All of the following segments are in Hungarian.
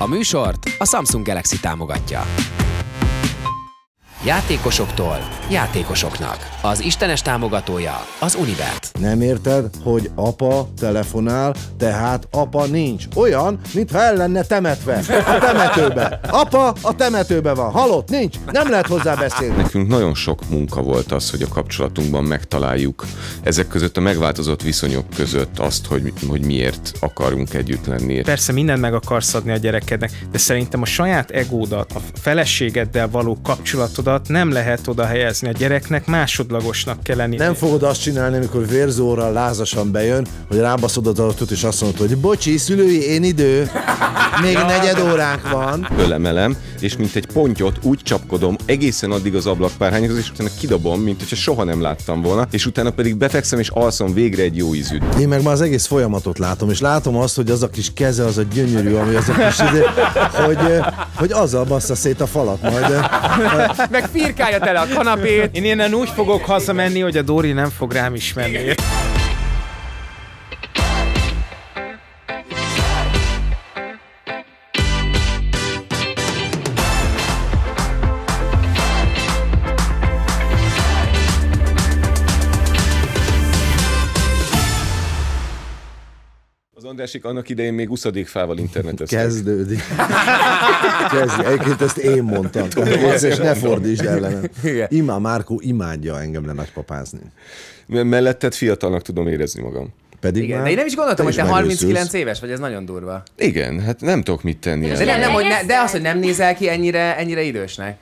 A műsort a Samsung Galaxy támogatja. Játékosoktól játékosoknak. Az Istenes támogatója az Unibet. Nem érted, hogy apa telefonál, tehát apa nincs. Olyan, mintha el lenne temetve. A temetőbe. Apa a temetőbe van. Halott, nincs. Nem lehet hozzá beszélni. Nekünk nagyon sok munka volt az, hogy a kapcsolatunkban megtaláljuk ezek között a megváltozott viszonyok között azt, hogy, hogy miért akarunk együtt lenni. Persze mindent meg akarsz adni a gyerekednek, de szerintem a saját egódat, a feleségeddel való kapcsolatod feladat nem lehet oda helyezni a gyereknek, másodlagosnak kell lenni. Nem fogod azt csinálni, amikor vérzóra lázasan bejön, hogy rábaszod az adatot, és azt mondod, hogy bocsi, szülői, én idő, még ja. negyed óránk van. Ölemelem, és mint egy pontyot úgy csapkodom egészen addig az ablakpárhányhoz, és utána kidobom, mint hogyha soha nem láttam volna, és utána pedig befekszem és alszom végre egy jó ízűt. Én meg már az egész folyamatot látom, és látom azt, hogy az a kis keze, az a gyönyörű, ami az a kis, hogy, hogy, hogy azzal bassza szét a falat majd meg firkálja tele a kanapét. Én innen úgy fogok hazamenni, hogy a Dóri nem fog rám ismerni. Igen. Andrásik annak idején még 20. fával internetes. Kezdődik. Kezdődik. Egyébként ezt én mondtam. Tudom, és ne fordítsd ellenem. Imá, Márkó imádja engem le nagypapázni. Melletted fiatalnak tudom érezni magam. Pedig Igen, már de én nem is gondoltam, te hogy te 39 ősz. éves vagy, ez nagyon durva. Igen, hát nem tudok mit tenni. De, nem, nem, hogy ne, de az, hogy nem nézel ki ennyire, ennyire idősnek.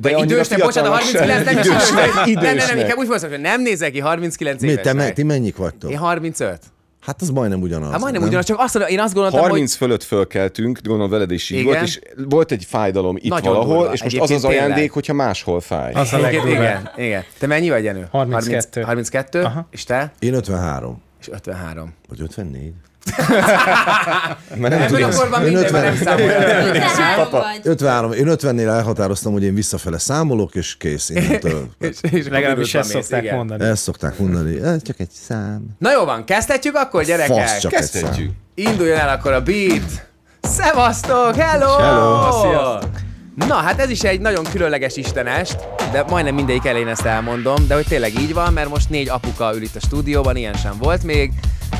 De, de idősnek, bocsánat, a 39 nem is idősnek. Nem, nem, nem, nem, nem, nem, hogy nem nem, nem, nem, nem, Mi, te, nem, nem, nem, nem, nem, 35. Hát az majdnem ugyanaz. Hát majdnem nem? ugyanaz, csak azt, én azt gondoltam, 30 hogy... fölött fölkeltünk, gondolom veled is így igen. volt, és volt egy fájdalom itt Nagyon valahol, durva. és most Egyébként az az ajándék, tényleg. hogyha máshol fáj. Az a igen, igen, igen. Te mennyi vagy, Jenő? 32. 30, 32, Aha. és te? Én 53. És 53. Vagy 54. Mert nem Ebben a én nem számol. 53 vagy? 53. Én 50-nél elhatároztam, hogy én visszafele számolok, és kész. Én és, és legalábbis ezt szokták igen. mondani. Ezt szokták mondani. Ez csak egy szám. Na jó van, kezdhetjük akkor, gyerekek? Fasz csak kezdhetjük. Egy szám. Induljon el akkor a beat. Szevasztok, hello! hello. Sziasztok. Na, hát ez is egy nagyon különleges istenest, de majdnem mindegyik elején ezt elmondom, de hogy tényleg így van, mert most négy apuka ül itt a stúdióban, ilyen sem volt még,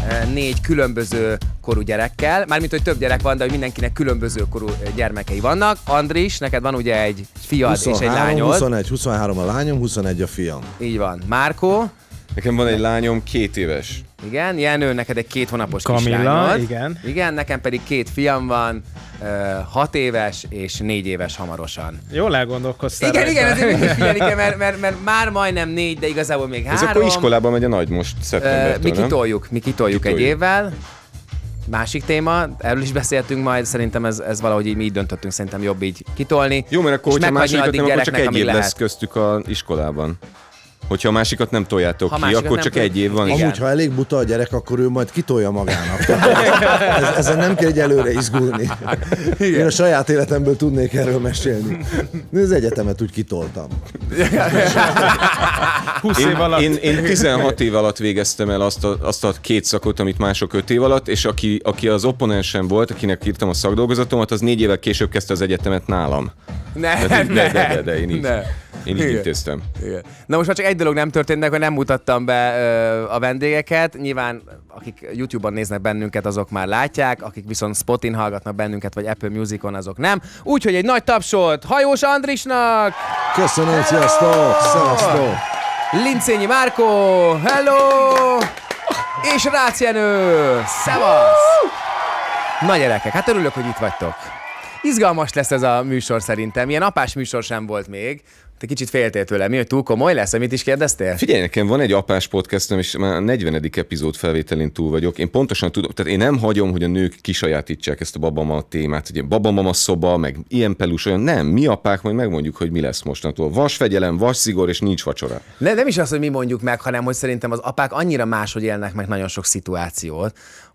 eh, négy különböző korú gyerekkel, mármint, hogy több gyerek van, de hogy mindenkinek különböző korú gyermekei vannak. Andris, neked van ugye egy fiad 23, és egy lányod. 21, 23 a lányom, 21 a fiam. Így van. Márkó? Nekem van egy lányom, két éves. Igen, Jenő, neked egy két hónapos Kamilla, kislányod. igen. Igen, nekem pedig két fiam van, uh, hat éves és négy éves hamarosan. Jól elgondolkoztál. Igen, igen, ezért mindig figyelni mert, mert, mert, már majdnem négy, de igazából még három. Ez akkor iskolában megy a nagy most szeptembertől, uh, Mi kitoljuk, mi kitoljuk, kitoljuk egy évvel. Másik téma, erről is beszéltünk majd, szerintem ez, ez valahogy így mi így döntöttünk, szerintem jobb így kitolni. Jó, mert akkor, hogyha másik nem, akkor csak egy év lesz köztük az iskolában. Hogyha a másikat nem toljátok ha ki, akkor csak egy év van. Amúgy, ha elég buta a gyerek, akkor ő majd kitolja magának. Ez, ezen nem kell egy előre izgulni. Igen. Én a saját életemből tudnék erről mesélni. Az egyetemet úgy kitoltam. 20 én, év alatt. Én, én 16 év alatt végeztem el azt a, azt a két szakot, amit mások 5 év alatt, és aki, aki az opponensem volt, akinek írtam a szakdolgozatomat, az négy évvel később kezdte az egyetemet nálam. Ne, Tehát, ne, de, de, de, de, én így. Ne. Én így intéztem. Na most már csak egy dolog nem történt, meg, hogy nem mutattam be ö, a vendégeket. Nyilván akik YouTube-on néznek bennünket, azok már látják, akik viszont Spotin hallgatnak bennünket, vagy Apple Music-on azok nem. Úgyhogy egy nagy tapsolt Hajós Andrisnak! Köszönöm, sziasztok! Sziasztok! Lincényi Márkó, hello! És Rácz Jenő, szevasz! Na gyerekek, hát örülök, hogy itt vagytok. Izgalmas lesz ez a műsor szerintem. Ilyen apás műsor sem volt még, te kicsit féltél tőle, mi, hogy túl komoly lesz, amit is kérdeztél? Figyelj, nekem van egy apás podcastom és már a 40. epizód felvételén túl vagyok. Én pontosan tudom, tehát én nem hagyom, hogy a nők kisajátítsák ezt a babama témát, ugye babamama szoba, meg ilyen pelus, olyan nem, mi apák majd megmondjuk, hogy mi lesz mostantól. Vas fegyelem, vas szigor, és nincs vacsora. Ne, nem is az, hogy mi mondjuk meg, hanem hogy szerintem az apák annyira máshogy élnek meg nagyon sok szituációt,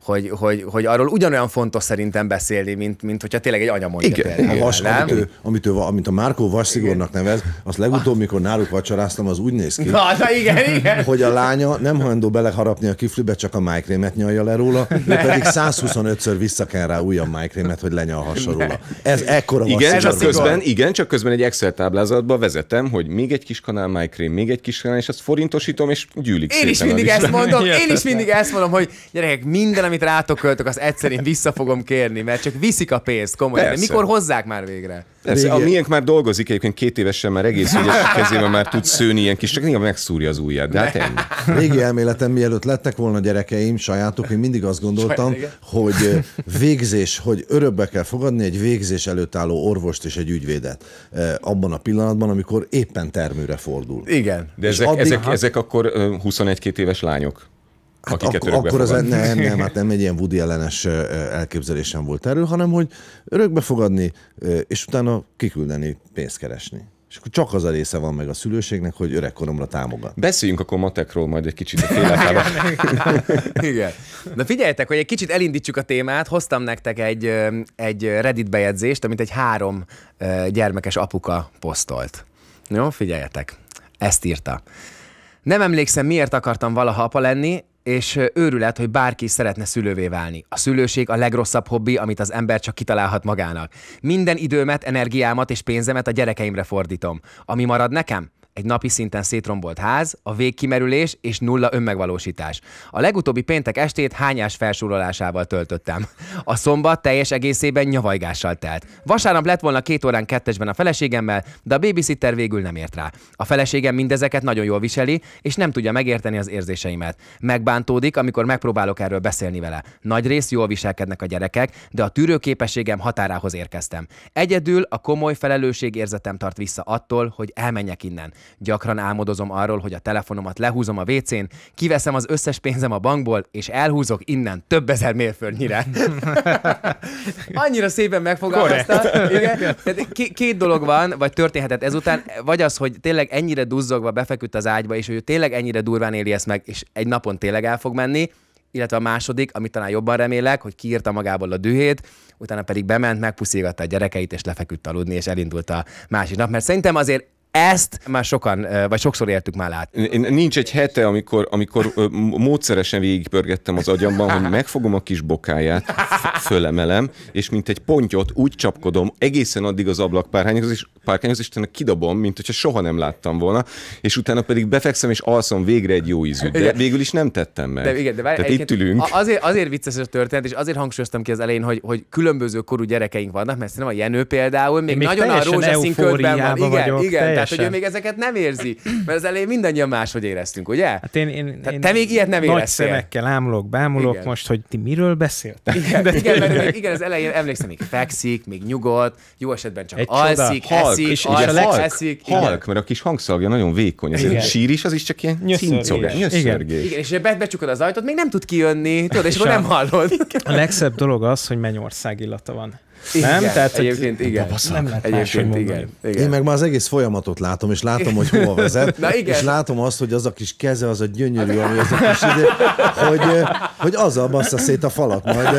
hogy, hogy, hogy arról ugyanolyan fontos szerintem beszélni, mint, mint hogyha tényleg egy anya mondja igen, például. Igen. A hát vas, amit, ő, amit, ő, amit a Márkó Vasszigornak nevez, azt legutóbb, mikor náluk vacsoráztam, az úgy néz ki, na, na, igen, igen. hogy a lánya nem hajlandó beleharapni a kiflibe, csak a májkrémet nyalja le róla, ő pedig 125-ször vissza kell rá újabb májkrémet, hogy lenyalhassa róla. Ez ekkora igen, ez közben, igen, csak közben egy Excel táblázatba vezetem, hogy még egy kis kanál májkrém, még egy kis kanál, és azt forintosítom, és gyűlik Én is mindig ezt mondom, én is mindig ezt mondom, hogy gyerekek, minden, amit amit rátok költök, azt egyszerűen vissza fogom kérni, mert csak viszik a pénzt, komolyan. Persze. De mikor hozzák már végre? Persze, a miénk már dolgozik, egyébként két évesen már egész ügyes kezében már tud szőni ilyen kis, csak néha megszúrja az ujját, de hát ennyi. Régi elméletem, mielőtt lettek volna gyerekeim, sajátok, én mindig azt gondoltam, Saját, hogy végzés, hogy örökbe kell fogadni egy végzés előtt álló orvost és egy ügyvédet abban a pillanatban, amikor éppen termőre fordul. Igen. De ezek, addig... ezek, ezek akkor 21 22 éves lányok. Hát ak- akkor az, nem, nem, hát nem egy ilyen Woody ellenes elképzelésem volt erről, hanem hogy örökbefogadni, és utána kiküldeni, pénzt keresni. És akkor csak az a része van meg a szülőségnek, hogy öregkoromra támogat. Beszéljünk akkor matekról majd egy kicsit a félelmában. Igen. Na figyeljetek, hogy egy kicsit elindítsuk a témát. Hoztam nektek egy, egy Reddit bejegyzést, amit egy három gyermekes apuka posztolt. Jó, figyeljetek. Ezt írta. Nem emlékszem, miért akartam valaha apa lenni, és őrület, hogy bárki szeretne szülővé válni. A szülőség a legrosszabb hobbi, amit az ember csak kitalálhat magának. Minden időmet, energiámat és pénzemet a gyerekeimre fordítom. Ami marad nekem? egy napi szinten szétrombolt ház, a végkimerülés és nulla önmegvalósítás. A legutóbbi péntek estét hányás felsúrolásával töltöttem. A szombat teljes egészében nyavajgással telt. Vasárnap lett volna két órán kettesben a feleségemmel, de a babysitter végül nem ért rá. A feleségem mindezeket nagyon jól viseli, és nem tudja megérteni az érzéseimet. Megbántódik, amikor megpróbálok erről beszélni vele. Nagy rész jól viselkednek a gyerekek, de a tűrőképességem határához érkeztem. Egyedül a komoly felelősségérzetem tart vissza attól, hogy elmenjek innen. Gyakran álmodozom arról, hogy a telefonomat lehúzom a WC-n, kiveszem az összes pénzem a bankból, és elhúzok innen több ezer mérföldnyire. Annyira szépen megfogalmazta. Igen? K- két dolog van, vagy történhetett ezután, vagy az, hogy tényleg ennyire duzzogva befeküdt az ágyba, és hogy ő tényleg ennyire durván éli ezt meg, és egy napon tényleg el fog menni, illetve a második, amit talán jobban remélek, hogy kiírta magából a dühét, utána pedig bement, megpuszígatta a gyerekeit, és lefeküdt aludni, és elindult a másik nap. Mert szerintem azért ezt már sokan, vagy sokszor értük már látni. Nincs egy hete, amikor, amikor módszeresen végigpörgettem az agyamban, hogy megfogom a kis bokáját, fölemelem, és mint egy pontyot úgy csapkodom egészen addig az ablak párhányhoz, és párkányhoz, és kidobom, mint hogyha soha nem láttam volna, és utána pedig befekszem, és alszom végre egy jó ízű. De végül is nem tettem meg. De, igen, de várj, Tehát itt ülünk. Azért, azért vicces a történet, és azért hangsúlyoztam ki az elején, hogy, hogy különböző korú gyerekeink vannak, mert szerintem a Jenő például még, még nagyon a rózsaszín körben van. Igen, vagyok, igen, tehát, hogy ő még ezeket nem érzi. Mert az elején mindannyian máshogy éreztünk, ugye? Hát én, én, Tehát én te még ilyet nem nagy szemekkel ámulok, bámulok igen. most, hogy ti miről beszéltek. Igen, De igen, mert még, igen, az elején emlékszem, még fekszik, még nyugodt, jó esetben csak Egy alszik, halk, eszik, és, alszik, és a halk, eszik. Halk, mert a kis hangszagja nagyon vékony. Ez sír is, az is csak ilyen cincogás, igen. igen, és be, becsukod az ajtót, még nem tud kijönni, tudod, és akkor nem hallod. A legszebb dolog az, hogy mennyország illata van. Igen, nem? Tehát, egyébként hogy... igen. Babaszak. Nem lehet egyébként igen, igen. Én meg már az egész folyamatot látom, és látom, hogy hova vezet. Na, igen. És látom azt, hogy az a kis keze, az a gyönyörű, ami az a kis idő, izé, hogy, hogy az a bassza szét a falat majd.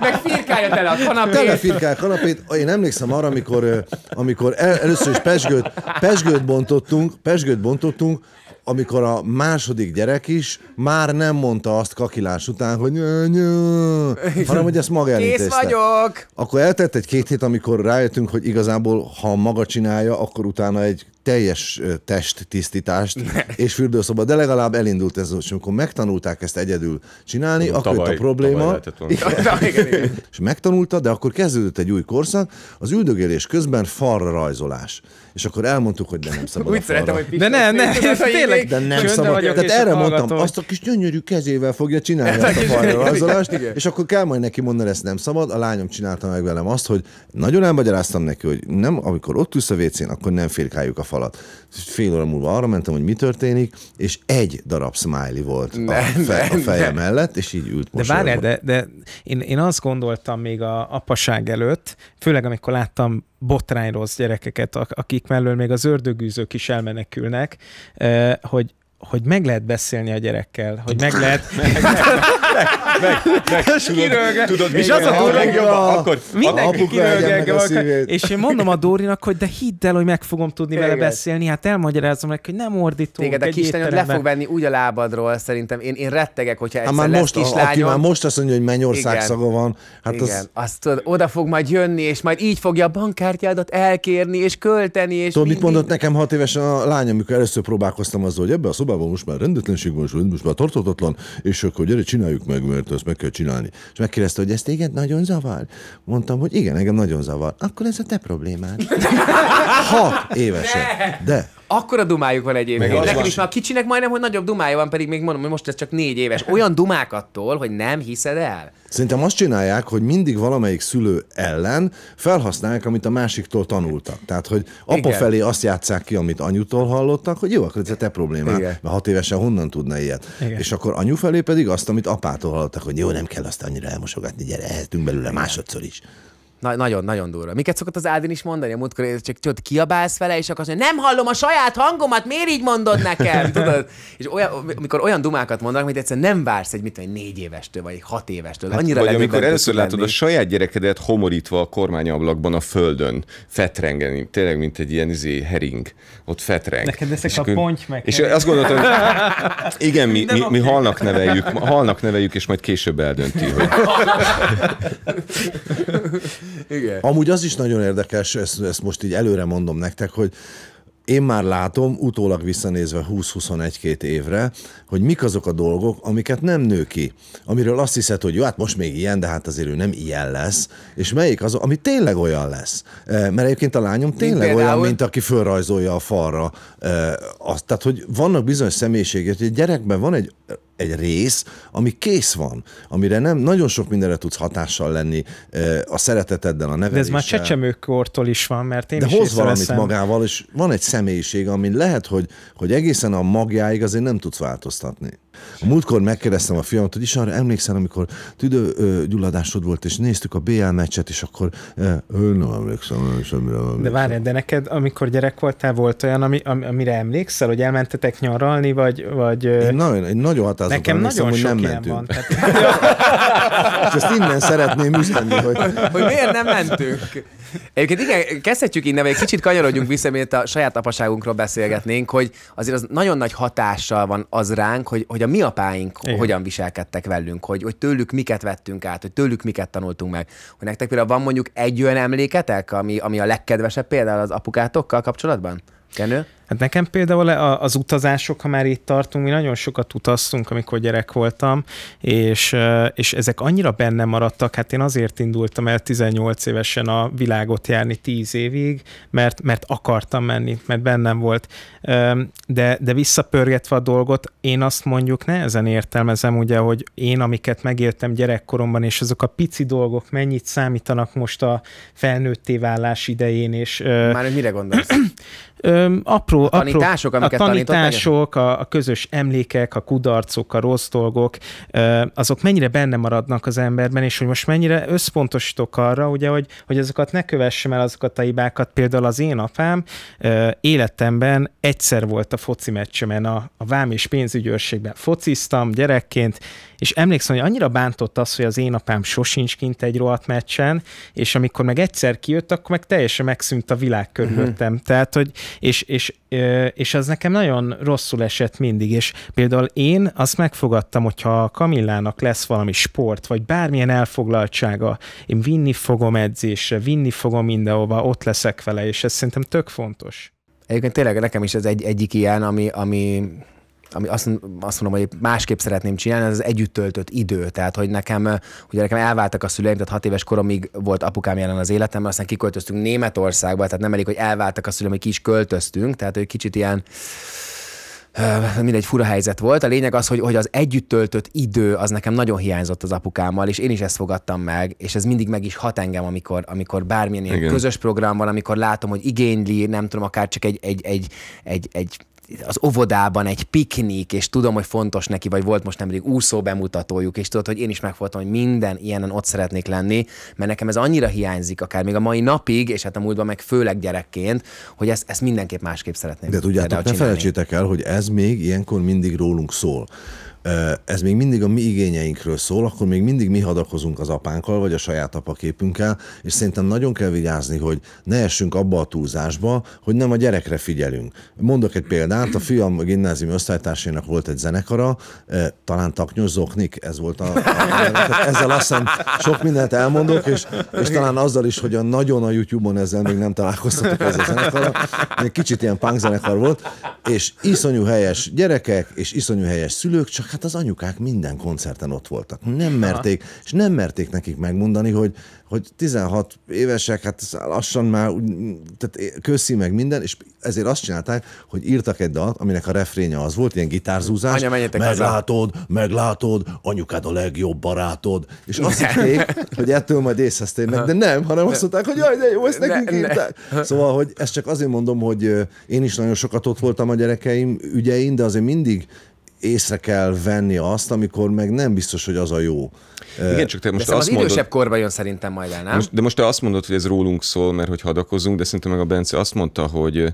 Meg firkálja tele a kanapét. Tele firkál a kanapét. Én emlékszem arra, amikor, amikor el, először is pesgőt, pesgőt bontottunk, pesgőt bontottunk, amikor a második gyerek is már nem mondta azt kakilás után, hogy nyö, nyö, hanem hogy ezt maga elintézte. Kész vagyok! Akkor eltett egy két hét, amikor rájöttünk, hogy igazából, ha maga csinálja, akkor utána egy teljes test tisztítást és fürdőszoba, de legalább elindult ez, és amikor megtanulták ezt egyedül csinálni, akkor jött a probléma. És megtanulta, de akkor kezdődött egy új korszak, az üldögélés közben falra rajzolás és akkor elmondtuk, hogy de nem szabad Úgy szeretem, hogy De nem, nem, tényleg. De nem szabad. Tehát erre mondtam, azt a kis gyönyörű kezével fogja csinálni ezt a falra és akkor kell majd neki mondani, ezt nem szabad. A lányom csinálta meg velem azt, hogy nagyon elmagyaráztam neki, hogy nem, amikor ott ülsz a vécén, akkor nem firkáljuk a falat. Fél óra múlva arra mentem, hogy mi történik, és egy darab smiley volt ne, a, fe, ne, a feje ne. mellett, és így ült mosolyogva. De várjál, de, de én, én azt gondoltam még a apaság előtt, főleg amikor láttam botrányroz gyerekeket, akik mellől még az ördögűzők is elmenekülnek, eh, hogy hogy meg lehet beszélni a gyerekkel, hogy meg lehet... tudod, és az a akkor mindenki és én mondom a Dórinak, hogy de hidd el, hogy meg fogom tudni vele beszélni, hát elmagyarázom neki, hogy nem ordítunk Téged a kislányod le fog venni úgy a lábadról, szerintem én, én rettegek, hogyha hát egyszer már lesz most, kislányom. Aki már most azt mondja, hogy mennyország szaga van, hát igen. az... Azt tudod, oda fog majd jönni, és majd így fogja a bankkártyádat elkérni, és költeni, és Tudod, mit mondott nekem hat évesen a lányom, amikor először próbálkoztam azzal, hogy ebbe a hibában, most már rendetlenség van, most már tartatatlan, és akkor gyere, csináljuk meg, mert ezt meg kell csinálni. És megkérdezte, hogy ezt téged nagyon zavar? Mondtam, hogy igen, engem nagyon zavar. Akkor ez a te problémád. Hat évesen. De akkor a dumájuk van egyébként. Nekem is már kicsinek majdnem, hogy nagyobb dumája van, pedig még mondom, hogy most ez csak négy éves. Olyan dumákattól, hogy nem hiszed el. Szerintem azt csinálják, hogy mindig valamelyik szülő ellen felhasználják, amit a másiktól tanultak. Tehát, hogy apa Igen. felé azt játszák ki, amit anyutól hallottak, hogy jó, akkor ez a te problémád, mert hat évesen honnan tudna ilyet. Igen. És akkor anyu felé pedig azt, amit apától hallottak, hogy jó, nem kell azt annyira elmosogatni, gyere, ehetünk belőle másodszor is. Na, nagyon, nagyon durva. Miket szokott az Ádin is mondani? A múltkor csak tudod, kiabálsz vele, és akkor azt mondja, nem hallom a saját hangomat, miért így mondod nekem? Tudod? És olyan, amikor olyan dumákat mondanak, amit egyszerűen nem vársz egy, mit egy négy évestől, vagy egy hat évestől. Hát, annyira vagy amikor először lenni. látod a saját gyerekedet homorítva a kormányablakban a földön, fetrengeni, tényleg, mint egy ilyen izé, hering, ott fetreng. Neked ezek és a ponty meg. És azt gondoltam, hogy igen, mi, mi, mi, halnak neveljük, halnak neveljük, és majd később eldönti, hogy... Igen. Amúgy az is nagyon érdekes, ezt, ezt most így előre mondom nektek, hogy én már látom, utólag visszanézve 20-21-2 évre, hogy mik azok a dolgok, amiket nem nő ki, amiről azt hiszed, hogy jó, hát most még ilyen, de hát azért ő nem ilyen lesz, és melyik az, ami tényleg olyan lesz. Eh, mert egyébként a lányom tényleg Például... olyan, mint aki fölrajzolja a falra. Eh, azt, tehát, hogy vannak bizonyos személyiségek, hogy egy gyerekben van egy egy rész, ami kész van, amire nem nagyon sok mindenre tudsz hatással lenni a szereteteddel, a neveléssel. De ez már csecsemőkortól is van, mert én De is hoz valamit leszem. magával, és van egy személyiség, amin lehet, hogy, hogy egészen a magjáig azért nem tudsz változtatni. A múltkor megkérdeztem a fiamat, hogy is arra emlékszel, amikor tüdőgyulladásod volt, és néztük a BL meccset, és akkor ő nem emlékszem, nem amire emlékszem. De várj, de neked, amikor gyerek voltál, volt olyan, ami, amire emlékszel, hogy elmentetek nyaralni, vagy... vagy én nagyon, én nagyon határozottan nekem nagyon sok nem mentünk. Van, tehát... És ezt innen szeretném üzenni, hogy... hogy miért nem mentünk. Egyébként igen, kezdhetjük innen, vagy egy kicsit kanyarodjunk vissza, miért a saját apaságunkról beszélgetnénk, hogy azért az nagyon nagy hatással van az ránk, hogy, hogy a mi apáink igen. hogyan viselkedtek velünk, hogy, hogy tőlük miket vettünk át, hogy tőlük miket tanultunk meg. Hogy nektek például van mondjuk egy olyan emléketek, ami, ami a legkedvesebb például az apukátokkal kapcsolatban? Kenő? Hát nekem például az utazások, ha már itt tartunk, mi nagyon sokat utaztunk, amikor gyerek voltam, és, és ezek annyira benne maradtak, hát én azért indultam el 18 évesen a világot járni 10 évig, mert, mert akartam menni, mert bennem volt. De, de visszapörgetve a dolgot, én azt mondjuk nehezen értelmezem, ugye, hogy én, amiket megéltem gyerekkoromban, és azok a pici dolgok mennyit számítanak most a felnőtté válás idején, és... Már mire gondolsz? Öm, apró, a tanítások, apró, amiket a tanítások, a, a közös emlékek, a kudarcok, a rossz dolgok, ö, azok mennyire benne maradnak az emberben, és hogy most mennyire összpontosítok arra, ugye, hogy, hogy azokat ne kövessem el, azokat a hibákat. Például az én apám ö, életemben egyszer volt a foci meccsemen, a, a vám és pénzügyőrségben fociztam gyerekként, és emlékszem, hogy annyira bántott az, hogy az én apám sosincs kint egy rohadt meccsen, és amikor meg egyszer kijött, akkor meg teljesen megszűnt a világ körülöttem. Mm-hmm. Tehát, hogy és, és, és ez nekem nagyon rosszul esett mindig, és például én azt megfogadtam, hogyha Kamillának lesz valami sport, vagy bármilyen elfoglaltsága, én vinni fogom edzésre, vinni fogom mindenhova, ott leszek vele, és ez szerintem tök fontos. Egyébként tényleg nekem is ez egy, egyik ilyen, ami, ami ami azt, azt mondom, hogy másképp szeretném csinálni, az, az együtt töltött idő. Tehát, hogy nekem, ugye nekem elváltak a szüleim, tehát hat éves koromig volt apukám jelen az életemben, aztán kiköltöztünk Németországba, tehát nem elég, hogy elváltak a szüleim, hogy ki is költöztünk, tehát egy kicsit ilyen mindegy fura helyzet volt. A lényeg az, hogy, hogy az együtt töltött idő az nekem nagyon hiányzott az apukámmal, és én is ezt fogadtam meg, és ez mindig meg is hat engem, amikor, amikor bármilyen ilyen közös program van, amikor látom, hogy igényli, nem tudom, akár csak egy, egy, egy, egy, egy az óvodában egy piknik, és tudom, hogy fontos neki, vagy volt most nemrég úszó bemutatójuk, és tudod, hogy én is megfogtam, hogy minden ilyenen ott szeretnék lenni, mert nekem ez annyira hiányzik, akár még a mai napig, és hát a múltban meg főleg gyerekként, hogy ezt, ezt mindenképp másképp szeretném. De tudjátok, ne felejtsétek el, hogy ez még ilyenkor mindig rólunk szól ez még mindig a mi igényeinkről szól, akkor még mindig mi hadakozunk az apánkkal, vagy a saját apaképünkkel, és szerintem nagyon kell vigyázni, hogy ne essünk abba a túlzásba, hogy nem a gyerekre figyelünk. Mondok egy példát, a fiam gimnázium osztálytársának volt egy zenekara, talán zoknik, ez volt a, a ezzel azt hiszem sok mindent elmondok, és, és talán azzal is, hogy a nagyon a YouTube-on ezzel még nem találkoztatok ez a zenekar, egy kicsit ilyen punk zenekar volt, és iszonyú helyes gyerekek, és iszonyú helyes szülők, csak hát az anyukák minden koncerten ott voltak. Nem merték, és nem merték nekik megmondani, hogy, hogy 16 évesek, hát lassan már tehát köszi meg minden, és ezért azt csinálták, hogy írtak egy dalt, aminek a refrénye az volt, ilyen gitárzúzás. Anya, menjetek meglátod, haza. meglátod, anyukád a legjobb barátod. És azt hitték, hogy ettől majd észheztérnek, de nem, hanem azt mondták, hogy jaj, de jó, ezt nekünk ne, írták. Ne. Szóval, hogy ezt csak azért mondom, hogy én is nagyon sokat ott voltam a gyerekeim ügyein, de azért mindig észre kell venni azt, amikor meg nem biztos, hogy az a jó. Igen, csak te most de azt az idősebb korban jön szerintem majd el, nem? Most, de most te azt mondod, hogy ez rólunk szól, mert hogy hadakozunk, de szerintem meg a Bence azt mondta, hogy,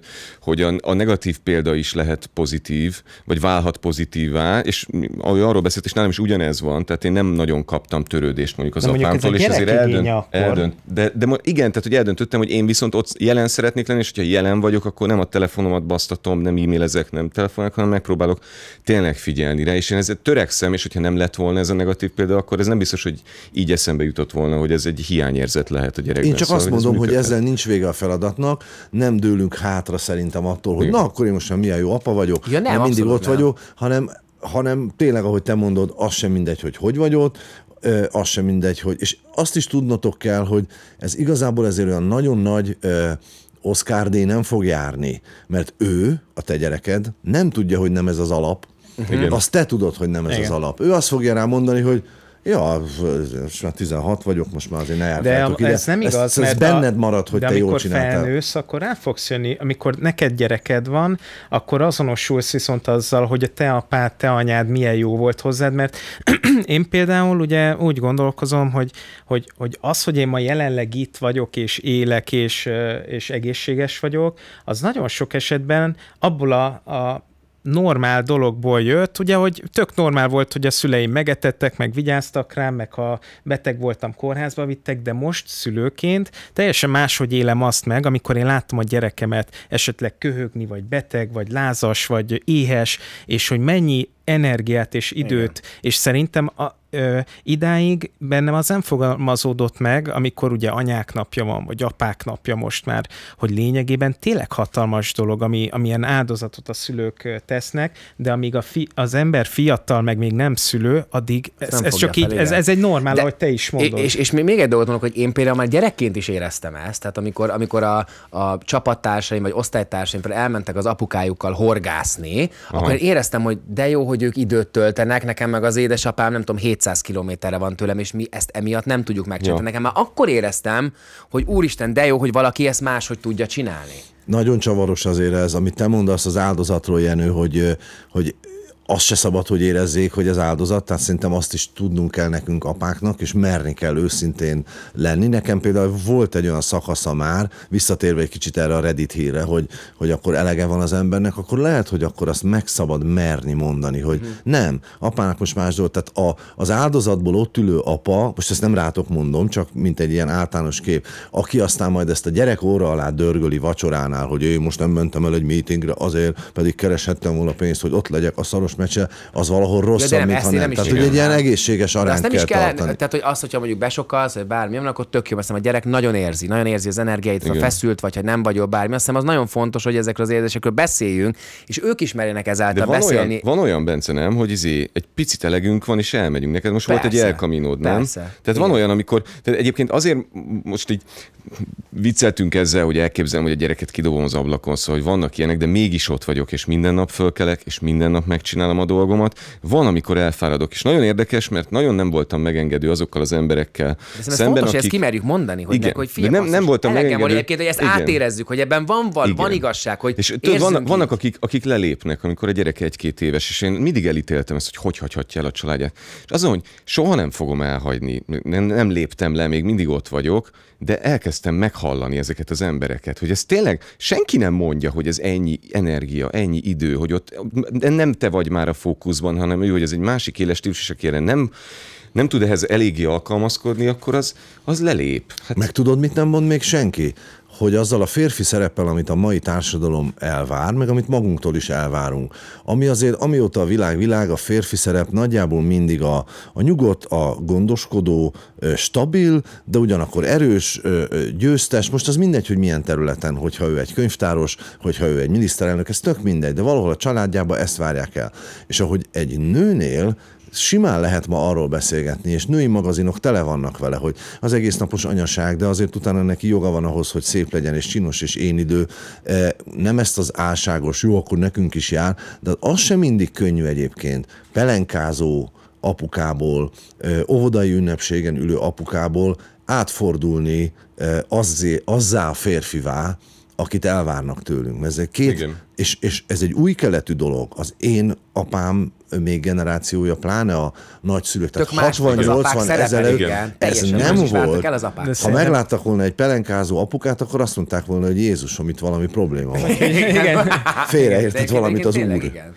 hogy a, a negatív példa is lehet pozitív, vagy válhat pozitívá, és ahogy arról beszélt, és nálam is ugyanez van, tehát én nem nagyon kaptam törődést mondjuk az de apámtól, mondjuk ez és ezért eldönt, akkor. eldönt. De, de igen, tehát hogy eldöntöttem, hogy én viszont ott jelen szeretnék lenni, és hogyha jelen vagyok, akkor nem a telefonomat basztatom, nem e-mailezek, nem telefonálok, hanem megpróbálok tényleg figyelni rá, és én ezzel törekszem, és hogyha nem lett volna ez a negatív példa, akkor ez nem biztos, hogy így eszembe jutott volna, hogy ez egy hiányérzet lehet a gyerekben. Én csak szóval, azt mondom, hogy, ez hogy ezzel nincs vége a feladatnak, nem dőlünk hátra szerintem attól, hogy Igen. na akkor én most már milyen jó apa vagyok, ja, nem, nem mindig ott nem. vagyok, hanem hanem tényleg, ahogy te mondod, az sem mindegy, hogy hogy vagy ott, az sem mindegy, hogy... És azt is tudnotok kell, hogy ez igazából ezért olyan nagyon nagy Oscar D. nem fog járni, mert ő, a te gyereked, nem tudja, hogy nem ez az alap. Igen. Azt te tudod, hogy nem ez Igen. az alap. Ő azt fogja rá mondani, hogy Ja, most már 16 vagyok, most már azért ne De ide. ez nem igaz, ezt, mert ez benned marad, hogy de te jól csináltál. amikor felnősz, akkor rá fogsz jönni, amikor neked gyereked van, akkor azonosulsz viszont azzal, hogy a te apád, te anyád milyen jó volt hozzád, mert én például ugye úgy gondolkozom, hogy, hogy, hogy az, hogy én ma jelenleg itt vagyok, és élek, és, és egészséges vagyok, az nagyon sok esetben abból a, a normál dologból jött, ugye, hogy tök normál volt, hogy a szüleim megetettek, meg vigyáztak rám, meg ha beteg voltam, kórházba vittek, de most szülőként teljesen máshogy élem azt meg, amikor én láttam a gyerekemet esetleg köhögni, vagy beteg, vagy lázas, vagy éhes, és hogy mennyi energiát és időt, Igen. és szerintem a, ö, idáig bennem az nem fogalmazódott meg, amikor ugye anyák napja van, vagy apák napja most már, hogy lényegében tényleg hatalmas dolog, ami, amilyen áldozatot a szülők tesznek, de amíg a fi, az ember fiatal, meg még nem szülő, addig ez, ez, ez csak így, ez, ez egy normál, de, ahogy te is mondod. És, és még egy dolgot mondok, hogy én például már gyerekként is éreztem ezt, tehát amikor, amikor a, a csapattársaim, vagy osztálytársaim elmentek az apukájukkal horgászni, Aha. akkor éreztem, hogy de jó, hogy ők időt töltenek, nekem meg az édesapám nem tudom 700 kilométerre van tőlem, és mi ezt emiatt nem tudjuk megcsinálni. Ja. Nekem már akkor éreztem, hogy úristen, de jó, hogy valaki ezt máshogy tudja csinálni. Nagyon csavaros azért ez, amit te mondasz az áldozatról, Jenő, hogy, hogy azt se szabad, hogy érezzék, hogy az áldozat, tehát szerintem azt is tudnunk kell nekünk apáknak, és merni kell őszintén lenni. Nekem például volt egy olyan szakasza már, visszatérve egy kicsit erre a Reddit híre, hogy, hogy akkor elege van az embernek, akkor lehet, hogy akkor azt meg szabad merni mondani, hogy hmm. nem, apának most más dolog, tehát a, az áldozatból ott ülő apa, most ezt nem rátok mondom, csak mint egy ilyen általános kép, aki aztán majd ezt a gyerek óra alá dörgöli vacsoránál, hogy én most nem mentem el egy meetingre, azért pedig kereshettem volna pénzt, hogy ott legyek a szaros 16 meccse, az valahol rosszabb, mint ha nem. nem. Is tehát, hogy egy ilyen egészséges arányt nem kell, kell tartani. Tehát, hogy azt, hogyha mondjuk besokalsz, vagy bármi akkor tök jó, a gyerek nagyon érzi, nagyon érzi az energiáit, ha feszült vagy, ha nem jó, bármi. Azt az nagyon fontos, hogy ezekről az érzésekről beszéljünk, és ők is merjenek ezáltal van beszélni. Olyan, van olyan, Bence, nem, hogy izé, egy picit elegünk van, és elmegyünk. Neked most persze, volt egy elkaminód, nem? Persze. Tehát Igen. van olyan, amikor, tehát egyébként azért most így vicceltünk ezzel, hogy elképzelem, hogy a gyereket kidobom az ablakon, szóval, hogy vannak ilyenek, de mégis ott vagyok, és minden nap fölkelek, és minden nap megcsinálom csinálom a dolgomat. Van, amikor elfáradok, és nagyon érdekes, mert nagyon nem voltam megengedő azokkal az emberekkel. De szemben, fontos, akik... hogy ezt kimerjük mondani, hogy, igen, nek, hogy fiam, nem, nem voltam megengedő. Van egyébként, hogy ezt igen. átérezzük, hogy ebben van, van, igen. van igazság, hogy és tőle, vannak, vannak akik, akik lelépnek, amikor a gyerek egy-két éves, és én mindig elítéltem ezt, hogy hogy hagyhatja el a családját. És azon, hogy soha nem fogom elhagyni, nem, nem léptem le, még mindig ott vagyok, de elkezdtem meghallani ezeket az embereket, hogy ez tényleg senki nem mondja, hogy ez ennyi energia, ennyi idő, hogy ott nem te vagy már a fókuszban, hanem ő, hogy ez egy másik éles stílus, és aki erre nem nem tud ehhez eléggé alkalmazkodni, akkor az, az lelép. Hát... Meg tudod, mit nem mond még senki? hogy azzal a férfi szereppel, amit a mai társadalom elvár, meg amit magunktól is elvárunk, ami azért, amióta a világ világ, a férfi szerep nagyjából mindig a, a nyugodt, a gondoskodó, stabil, de ugyanakkor erős, győztes, most az mindegy, hogy milyen területen, hogyha ő egy könyvtáros, hogyha ő egy miniszterelnök, ez tök mindegy, de valahol a családjába ezt várják el. És ahogy egy nőnél simán lehet ma arról beszélgetni, és női magazinok tele vannak vele, hogy az egész napos anyaság, de azért utána neki joga van ahhoz, hogy szép legyen, és csinos, és én idő. E, nem ezt az álságos, jó, akkor nekünk is jár, de az sem mindig könnyű egyébként. Pelenkázó apukából, e, óvodai ünnepségen ülő apukából átfordulni e, azzé, azzá a férfivá, akit elvárnak tőlünk. Ez egy két, Igen. és, és ez egy új keletű dolog. Az én apám még generációja, pláne a nagyszülők, tehát 60-80 ezer előtt, igen, ez nem volt. El az apák. ha szerintem... megláttak volna egy pelenkázó apukát, akkor azt mondták volna, hogy Jézus, amit valami probléma van. Félreértett valamit az úr. Igen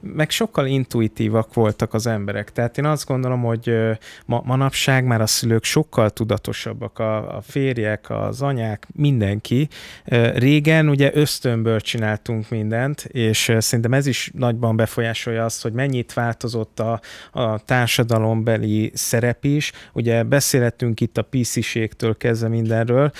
meg sokkal intuitívak voltak az emberek. Tehát én azt gondolom, hogy ma, manapság már a szülők sokkal tudatosabbak, a, a férjek, az anyák, mindenki. Régen ugye ösztönből csináltunk mindent, és szerintem ez is nagyban befolyásolja azt, hogy mennyit változott a, a társadalombeli szerep is. Ugye beszélhetünk itt a pisziségtől kezdve mindenről,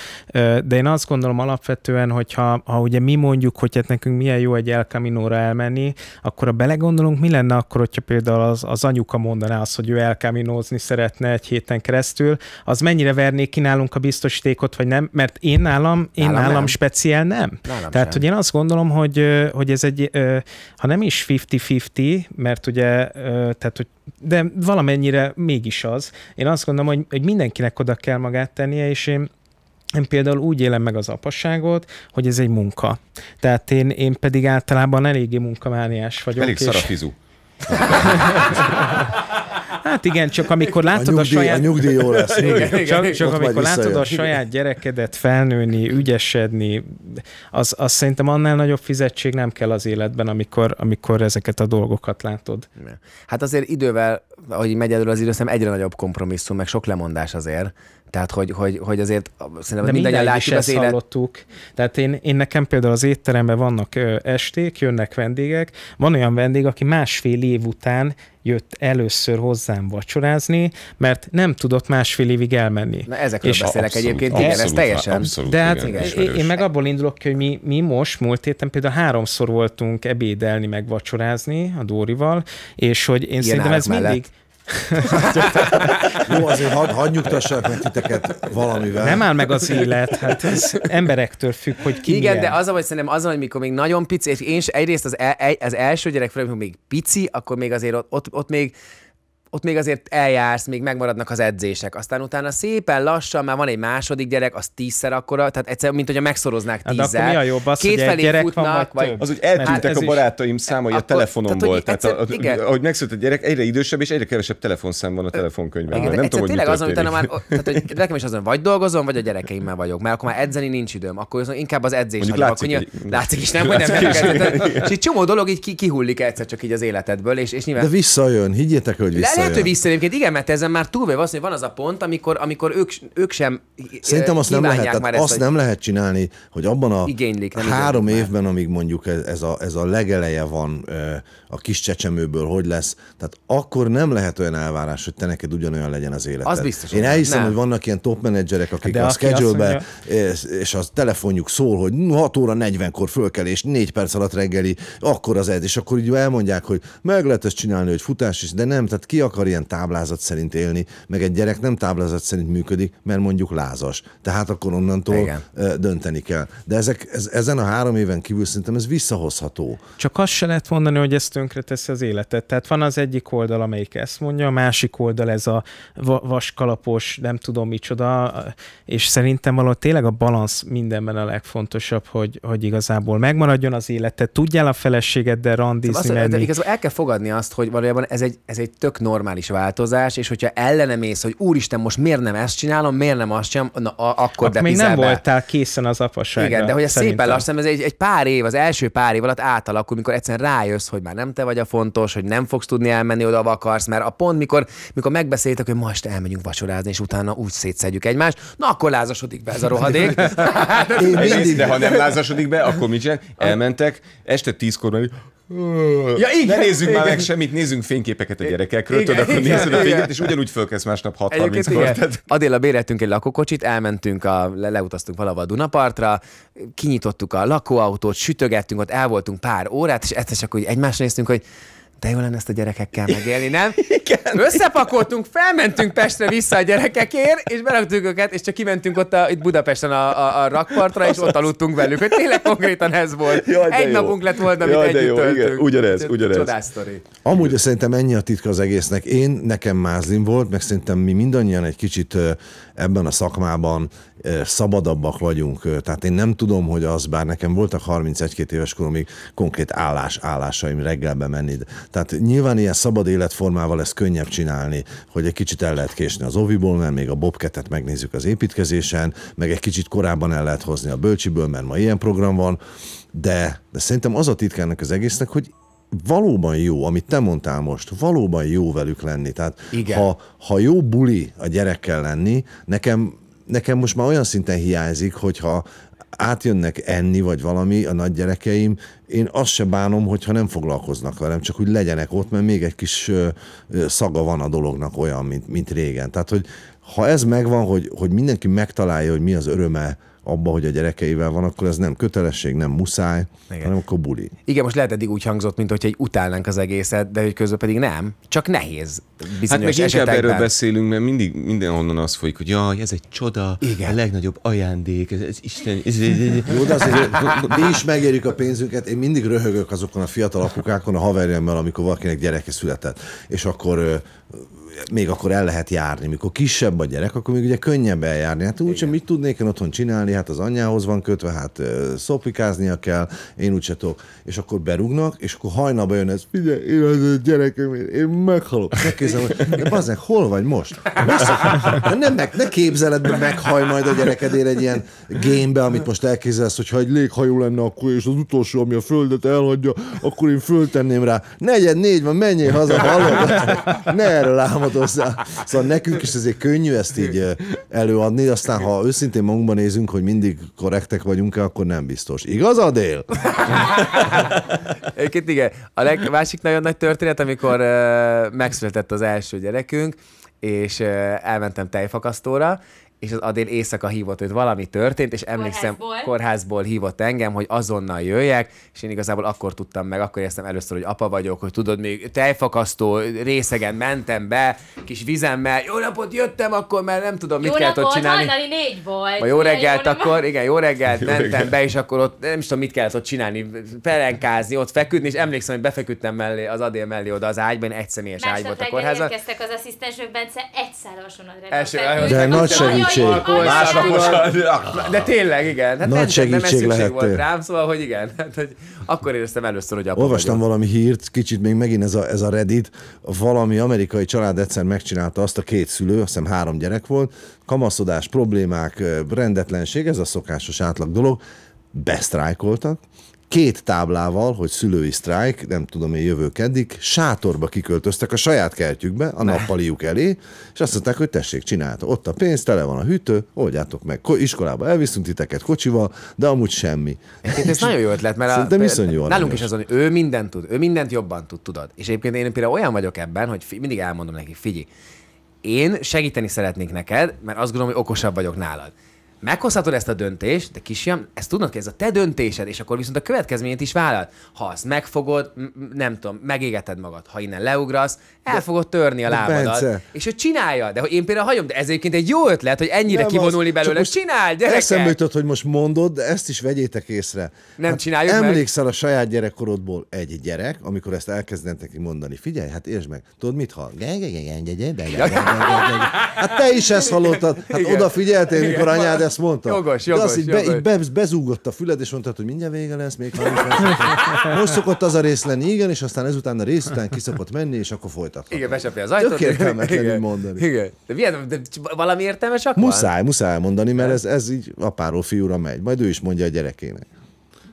de én azt gondolom alapvetően, hogyha ha ugye mi mondjuk, hogy hát nekünk milyen jó egy El elmenni, akkor a bele belegondolunk, mi lenne akkor, hogyha például az, az anyuka mondaná azt, hogy ő elkáminózni szeretne egy héten keresztül, az mennyire verné ki nálunk a biztosítékot, vagy nem? Mert én nálam, én nálam, nálam nem. speciál nem. Nálam Tehát, sem. hogy én azt gondolom, hogy, hogy ez egy, ha nem is 50-50, mert ugye, tehát, hogy de valamennyire mégis az. Én azt gondolom, hogy, hogy mindenkinek oda kell magát tennie, és én én például úgy élem meg az apasságot, hogy ez egy munka. Tehát én, én pedig általában eléggé munkamániás vagyok. Elég és... szar a fizu. Hát igen, csak amikor látod a, nyugdíj, a saját... A nyugdíj jó lesz. Igen, igen, csak igen, csak amikor látod a saját gyerekedet felnőni, ügyesedni, az, az szerintem annál nagyobb fizetség nem kell az életben, amikor, amikor ezeket a dolgokat látod. Hát azért idővel, ahogy megy előre az idő, egyre nagyobb kompromisszum, meg sok lemondás azért tehát, hogy, hogy, hogy azért szerintem mindannyian látjuk az élet. hallottuk. Tehát én, én nekem például az étteremben vannak esték, jönnek vendégek. Van olyan vendég, aki másfél év után jött először hozzám vacsorázni, mert nem tudott másfél évig elmenni. Na ezekről és beszélek abszolút, egyébként, abszolút, igen, ez teljesen. Abszolút, de hát igen, igen. én meg abból indulok ki, hogy mi, mi most múlt héten például háromszor voltunk ebédelni, meg vacsorázni a Dórival, és hogy én Ilyen szerintem ez mellett. mindig Jó, azért hadd had nyugtassak meg titeket valamivel. Nem áll meg az élet, hát ez emberektől függ, hogy ki Igen, milyen. de az, hogy szerintem az, hogy mikor még nagyon pici, és én is egyrészt az, el, az első gyerek, főleg, még pici, akkor még azért ott, ott, ott még ott még azért eljársz, még megmaradnak az edzések. Aztán utána szépen lassan már van egy második gyerek, az tízszer akkora, tehát egyszer, mint hogyha megszoroznák tízzel. Hát mi a jobb az, Két hogy egy gyerek futnak, van, vagy, vagy... Az, hogy eltűntek a barátaim is... számai akkor, a telefonomból. tehát, egyszer, Tehát, egyszer, a, igen. ahogy megszült a gyerek, egyre idősebb és egyre kevesebb telefonszám van a telefonkönyvben. Igen, nem tudom, hogy tényleg azon utána már, tehát, hogy nekem is azon vagy dolgozom, vagy a gyerekeimmel vagyok, mert akkor már edzeni nincs időm, akkor inkább az edzés. látszik, is, nem, hogy nem És egy csomó dolog így kihullik egyszer csak így az életedből, és, és nyilván... De visszajön, higgyétek, hogy visszajön lehet, hogy vissza egyébként, igen, mert ezen már túl vagy, azt van az a pont, amikor, amikor ők, ők sem Szerintem azt nem lehet, tehát ezt, azt nem lehet csinálni, hogy abban a igénylik, nem három igénylik évben, már. amíg mondjuk ez, ez, a, ez a legeleje van a kis csecsemőből, hogy lesz, tehát akkor nem lehet olyan elvárás, hogy te neked ugyanolyan legyen az életed. Az biztos. Én elhiszem, nem. hogy vannak ilyen top menedzserek, akik De a schedule-be, és, és a telefonjuk szól, hogy 6 hm, óra 40-kor föl és 4 perc alatt reggeli, akkor az ez, és akkor így elmondják, hogy meg lehet ezt csinálni, hogy futás is, de nem, tehát ki akar ilyen táblázat szerint élni, meg egy gyerek nem táblázat szerint működik, mert mondjuk lázas. Tehát akkor onnantól Igen. dönteni kell. De ezek, ez, ezen a három éven kívül szerintem ez visszahozható. Csak azt se lehet mondani, hogy ez tönkreteszi az életet. Tehát van az egyik oldal, amelyik ezt mondja, a másik oldal ez a vaskalapos, nem tudom micsoda, és szerintem való tényleg a balansz mindenben a legfontosabb, hogy, hogy igazából megmaradjon az életet. tudjál a feleségeddel randizni szóval azt, menni. Igazából el kell fogadni azt, hogy valójában ez egy, ez egy tök normális normális változás, és hogyha ellenemész, hogy úristen, most miért nem ezt csinálom, miért nem azt sem, na, a, akkor Ak de még nem be. voltál készen az apaságra. Igen, de hogy ez szépen lassan, ez egy, egy pár év, az első pár év alatt átalakul, mikor egyszerűen rájössz, hogy már nem te vagy a fontos, hogy nem fogsz tudni elmenni oda, akarsz, mert a pont, mikor, mikor megbeszéltek, hogy ma este elmegyünk vacsorázni, és utána úgy szétszedjük egymást, na akkor lázasodik be ez a rohadék. Én mindig. De ha nem lázasodik be, akkor mit csinál? Elmentek, este tízkor, Ja, igen, ne nézzünk igen. már meg semmit, nézzünk fényképeket a gyerekekről, tudod, akkor nézzük a fényet, és ugyanúgy fölkezd másnap 6.30-kor. Adéla béreltünk egy lakókocsit, elmentünk, a, le, leutaztunk valahol a Dunapartra, kinyitottuk a lakóautót, sütögettünk, ott el voltunk pár órát, és egyszer csak úgy egymásra néztünk, hogy de jó lenne ezt a gyerekekkel megélni, nem? Igen. Összepakoltunk, felmentünk Pestre vissza a gyerekekért, és beraktuk őket, és csak kimentünk ott a, itt Budapesten a, a, a rakpartra, és ott aludtunk velük, hogy tényleg konkrétan ez volt. Jaj, Egy jó. napunk lett volna, amit Jaj, együtt jó, töltünk. Igen. Ugyanez, ugyanez. Csodás sztori. Amúgy szerintem ennyi a titka az egésznek. Én, nekem mázlim volt, meg szerintem mi mindannyian egy kicsit ebben a szakmában szabadabbak vagyunk. Tehát én nem tudom, hogy az, bár nekem voltak 31-2 éves koromig konkrét állás állásaim reggelbe menni. Tehát nyilván ilyen szabad életformával ezt könnyebb csinálni, hogy egy kicsit el lehet késni az oviból, mert még a bobketet megnézzük az építkezésen, meg egy kicsit korábban el lehet hozni a bölcsiből, mert ma ilyen program van, de, de szerintem az a titkának az egésznek, hogy valóban jó, amit te mondtál most, valóban jó velük lenni. Tehát Igen. Ha, ha jó buli a gyerekkel lenni, nekem, nekem most már olyan szinten hiányzik, hogyha átjönnek enni, vagy valami a nagy gyerekeim, én azt se bánom, hogyha nem foglalkoznak velem, csak úgy legyenek ott, mert még egy kis szaga van a dolognak olyan, mint, mint régen. Tehát, hogy ha ez megvan, hogy, hogy mindenki megtalálja, hogy mi az öröme abba, hogy a gyerekeivel van, akkor ez nem kötelesség, nem muszáj, Igen. hanem akkor buli. Igen, most lehet eddig úgy hangzott, mint hogy utálnánk az egészet, de hogy közben pedig nem, csak nehéz bizonyos Hát meg esetekben. inkább erről beszélünk, mert mindig mindenhonnan az folyik, hogy jaj, ez egy csoda, Igen. a legnagyobb ajándék, ez, ez Isten... Ez, ez, ez. Jó, de azért mi is megérjük a pénzünket, én mindig röhögök azokon a fiatal apukákon, a haverjemmel, amikor valakinek gyereke született, és akkor még akkor el lehet járni. Mikor kisebb a gyerek, akkor még ugye könnyebb eljárni. Hát hogy mit tudnék én otthon csinálni, hát az anyjához van kötve, hát szopikáznia kell, én úgyse tudok. És akkor berúgnak, és akkor hajnalban jön ez, figyelj, én az a gyerekem, én meghalok. Megkézzem, hogy bazdmeg, hol vagy most? nem meg, ne képzeled, hogy meghaj majd a gyerekedért egy ilyen gémbe, amit most elképzelsz, hogyha egy léghajó lenne akkor, és az utolsó, ami a földet elhagyja, akkor én föltenném rá. Negyed, négy van, menjél haza, hallod? Ne erről álmod volt hozzá. Szóval nekünk is azért könnyű ezt így előadni, aztán ha őszintén magunkban nézünk, hogy mindig korrektek vagyunk -e, akkor nem biztos. Igaz, Adél? Egyébként igen. A leg, másik nagyon nagy történet, amikor uh, megszületett az első gyerekünk, és elmentem tejfakasztóra, és az Adél éjszaka hívott őt, valami történt, és emlékszem, kórházból, kórházból hívott engem, hogy azonnal jöjjek, és én igazából akkor tudtam meg, akkor éreztem először, hogy apa vagyok, hogy tudod, még tejfakasztó részegen mentem be, kis vizemmel, jó napot jöttem akkor, mert nem tudom, mit jó kellett ott csinálni. napot, négy volt. Ma jó reggelt jó akkor, igen, jó reggelt, jó mentem reggelt. be, és akkor ott nem is tudom, mit kellett ott csinálni, pelenkázni, ott feküdni, és emlékszem, hogy befeküdtem mellé, az Adél mellé oda az ágyban, egy személyes Másnap ágy volt a kórházban. érkeztek az asszisztensök, Bence, egy szálláson Első, de nagy segítség segítség. Ah. De tényleg, igen. Hát Nagy nem, segítség nem lehet volt rám, szóval, hogy igen. Hát, hogy akkor éreztem először, hogy apa Olvastam vagyok. valami hírt, kicsit még megint ez a, ez a Reddit. Valami amerikai család egyszer megcsinálta azt, a két szülő, azt hiszem három gyerek volt, kamaszodás, problémák, rendetlenség, ez a szokásos átlag dolog, besztrájkoltak, két táblával, hogy szülői sztrájk, nem tudom én jövő keddig, sátorba kiköltöztek a saját kertjükbe, a ne. nappaliuk elé, és azt mondták, hogy tessék, csinálta. Ott a pénz, tele van a hűtő, oldjátok meg. Ko- iskolába elviszünk titeket kocsival, de amúgy semmi. Egyébként ez nagyon jó ötlet, mert Szerintem a, iszonyú nálunk aranyos. is azon, ő mindent tud, ő mindent jobban tud, tudod. És egyébként én például olyan vagyok ebben, hogy mindig elmondom neki, figyelj, én segíteni szeretnék neked, mert azt gondolom, hogy okosabb vagyok nálad meghozhatod ezt a döntést, de kisfiam, ezt tudnod kell, ez a te döntésed, és akkor viszont a következményt is vállal. Ha azt megfogod, m- nem tudom, megégeted magad. Ha innen leugrasz, el de, fogod törni a lábadat. Bence. És hogy csinálja, de hogy én például hagyom, de ez egyébként egy jó ötlet, hogy ennyire nem kivonulni az, belőle. Most Csinálj, gyerekek! Eszembe jutott, hogy most mondod, de ezt is vegyétek észre. Nem hát csináljuk Emlékszel meg? a saját gyerekkorodból egy gyerek, amikor ezt elkezdett neki mondani. Figyelj, hát értsd meg, tudod mit hall? Hát te is ezt hallottad. Hát odafigyeltél, mikor anyád ezt mondta. Jogos, jogos, De azt így, jogos. Be, így bezúgott a füled, és mondta, hogy mindjárt vége lesz, még 30 Most szokott az a rész lenni, igen, és aztán ezután a rész után kiszokott menni, és akkor folytathat. Igen, besapja az ajtót. Tök mondani. Igen. De, milyen, de valami értelmes akkor? Muszáj, muszáj mondani, mert ez, ez így apáról fiúra megy. Majd ő is mondja a gyerekének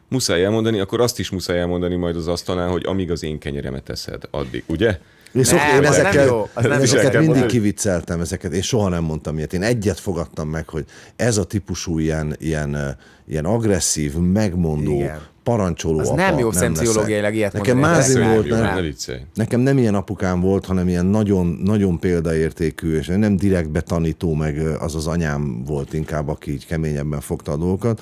muszáj elmondani, akkor azt is muszáj elmondani majd az asztalán, hogy amíg az én kenyeremet eszed, addig, ugye? És nem, én ezeket, jó, nem ezeket mindig kivicceltem, ezeket, és soha nem mondtam ilyet. Én egyet fogadtam meg, hogy ez a típusú ilyen, ilyen, ilyen agresszív, megmondó, Igen. parancsoló Az apa, nem jó nem pszichológiailag ilyet Nekem mázi volt, nem, nem, nekem nem ilyen apukám volt, hanem ilyen nagyon, nagyon példaértékű, és nem direkt betanító meg az az anyám volt inkább, aki így keményebben fogta a dolgokat,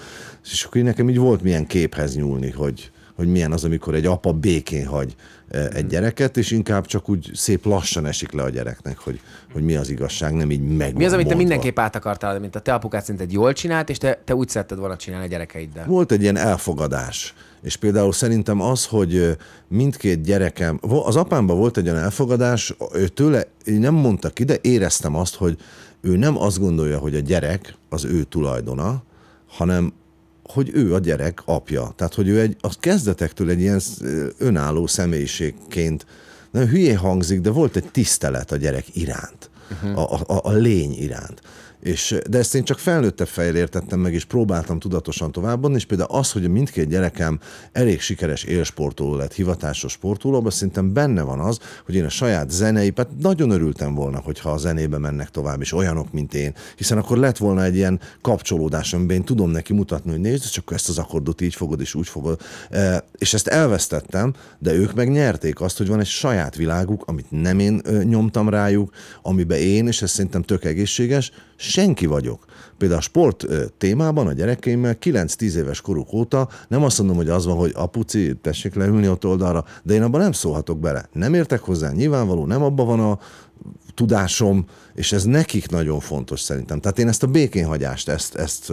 és akkor nekem így volt milyen képhez nyúlni, hogy hogy milyen az, amikor egy apa békén hagy e, egy hmm. gyereket, és inkább csak úgy szép lassan esik le a gyereknek, hogy, hogy mi az igazság, nem így meg. Mi az, amit te mindenképp át akartál, mint a te apukád szerinted jól csinált, és te, te úgy szeretted volna csinálni a gyerekeiddel? Volt egy ilyen elfogadás. És például szerintem az, hogy mindkét gyerekem, az apámban volt egy olyan elfogadás, ő tőle nem mondta ki, de éreztem azt, hogy ő nem azt gondolja, hogy a gyerek az ő tulajdona, hanem hogy ő a gyerek apja. Tehát, hogy ő egy, az kezdetektől egy ilyen önálló személyiségként, nem hülyé hangzik, de volt egy tisztelet a gyerek iránt, uh-huh. a, a, a lény iránt. És, de ezt én csak felnőtte fejjel értettem meg, és próbáltam tudatosan továbbadni, és például az, hogy mindkét gyerekem elég sikeres élsportoló lett, hivatásos sportoló, abban szerintem benne van az, hogy én a saját zenei, hát nagyon örültem volna, hogyha a zenébe mennek tovább, és olyanok, mint én, hiszen akkor lett volna egy ilyen kapcsolódás, amiben én tudom neki mutatni, hogy nézd, csak ezt az akkordot így fogod, és úgy fogod. E, és ezt elvesztettem, de ők meg nyerték azt, hogy van egy saját világuk, amit nem én nyomtam rájuk, amiben én, és ez szerintem tök egészséges, senki vagyok. Például a sport témában a gyerekeimmel 9-10 éves koruk óta nem azt mondom, hogy az van, hogy apuci, tessék leülni ott oldalra, de én abban nem szólhatok bele. Nem értek hozzá, nyilvánvaló, nem abban van a tudásom, és ez nekik nagyon fontos szerintem. Tehát én ezt a békénhagyást, ezt, ezt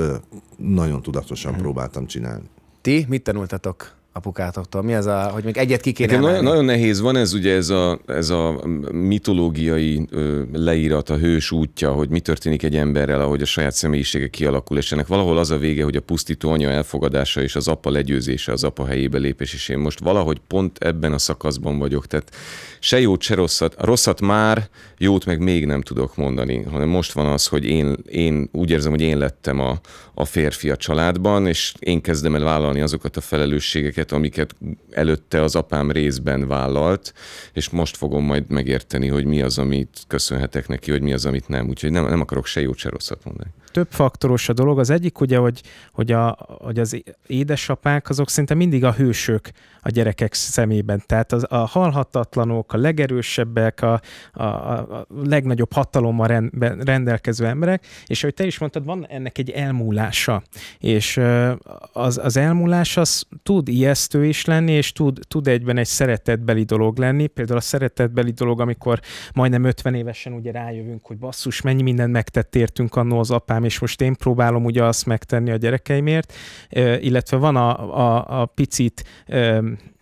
nagyon tudatosan mhm. próbáltam csinálni. Ti mit tanultatok apukátoktól? Mi az a, hogy még egyet ki kéne nagyon, nagyon nehéz van ez ugye ez a, ez a mitológiai ö, leírat, a hős útja, hogy mi történik egy emberrel, ahogy a saját személyisége kialakul, és ennek valahol az a vége, hogy a pusztító anya elfogadása és az apa legyőzése, az apa helyébe lépés, és én most valahogy pont ebben a szakaszban vagyok, tehát se jót, se rosszat. A rosszat már, jót meg még nem tudok mondani, hanem most van az, hogy én, én úgy érzem, hogy én lettem a, a férfi a családban, és én kezdem el vállalni azokat a felelősségeket, terheket, amiket előtte az apám részben vállalt, és most fogom majd megérteni, hogy mi az, amit köszönhetek neki, hogy mi az, amit nem. Úgyhogy nem, nem akarok se jót, se rosszat mondani. Több faktoros a dolog. Az egyik ugye, hogy, hogy, a, hogy az édesapák azok szinte mindig a hősök a gyerekek szemében. Tehát az, a halhatatlanok, a legerősebbek, a, a, a legnagyobb hatalommal rend, rendelkező emberek, és ahogy te is mondtad, van ennek egy elmúlása, és az, az elmúlás az tud ijesztő is lenni, és tud, tud egyben egy szeretetbeli dolog lenni, például a szeretetbeli dolog, amikor majdnem 50 évesen ugye rájövünk, hogy basszus, mennyi mindent megtett értünk annó az apám, és most én próbálom ugye azt megtenni a gyerekeimért, illetve van a, a, a picit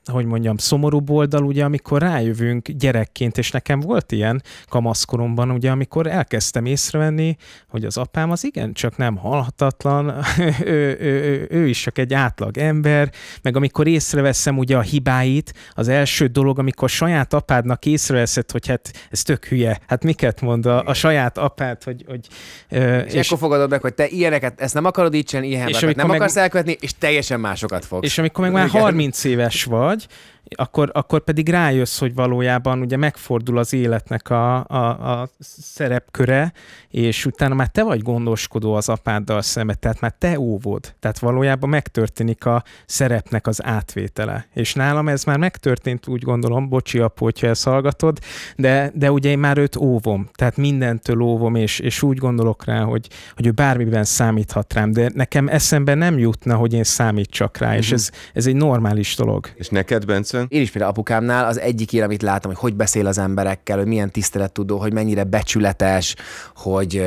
hogy mondjam, szomorú oldal, ugye, amikor rájövünk gyerekként, és nekem volt ilyen kamaszkoromban, ugye, amikor elkezdtem észrevenni, hogy az apám az igen, csak nem halhatatlan, ő, ő, ő, ő is csak egy átlag ember, meg amikor észreveszem ugye a hibáit, az első dolog, amikor saját apádnak észreveszed, hogy hát ez tök hülye, hát miket mond a, a saját apád, hogy... hogy és, és, és akkor fogadod meg, hogy te ilyeneket, ezt nem akarod így csinálni, ilyen és nem akarsz elkövetni, és teljesen másokat fogsz. És amikor meg már igen. 30 éves vagy, verdade. akkor, akkor pedig rájössz, hogy valójában ugye megfordul az életnek a, a, a szerepköre, és utána már te vagy gondoskodó az apáddal szemben, tehát már te óvod. Tehát valójában megtörténik a szerepnek az átvétele. És nálam ez már megtörtént, úgy gondolom, bocsi apu, hogyha ezt hallgatod, de, de ugye én már őt óvom, tehát mindentől óvom, és, és úgy gondolok rá, hogy, hogy ő bármiben számíthat rám, de nekem eszembe nem jutna, hogy én számítsak rá, mm-hmm. és mhm. ez, ez egy normális dolog. És neked, Bence, Persze. Én is például apukámnál az egyik él, amit látom, hogy hogy beszél az emberekkel, hogy milyen tisztelet tudó, hogy mennyire becsületes, hogy,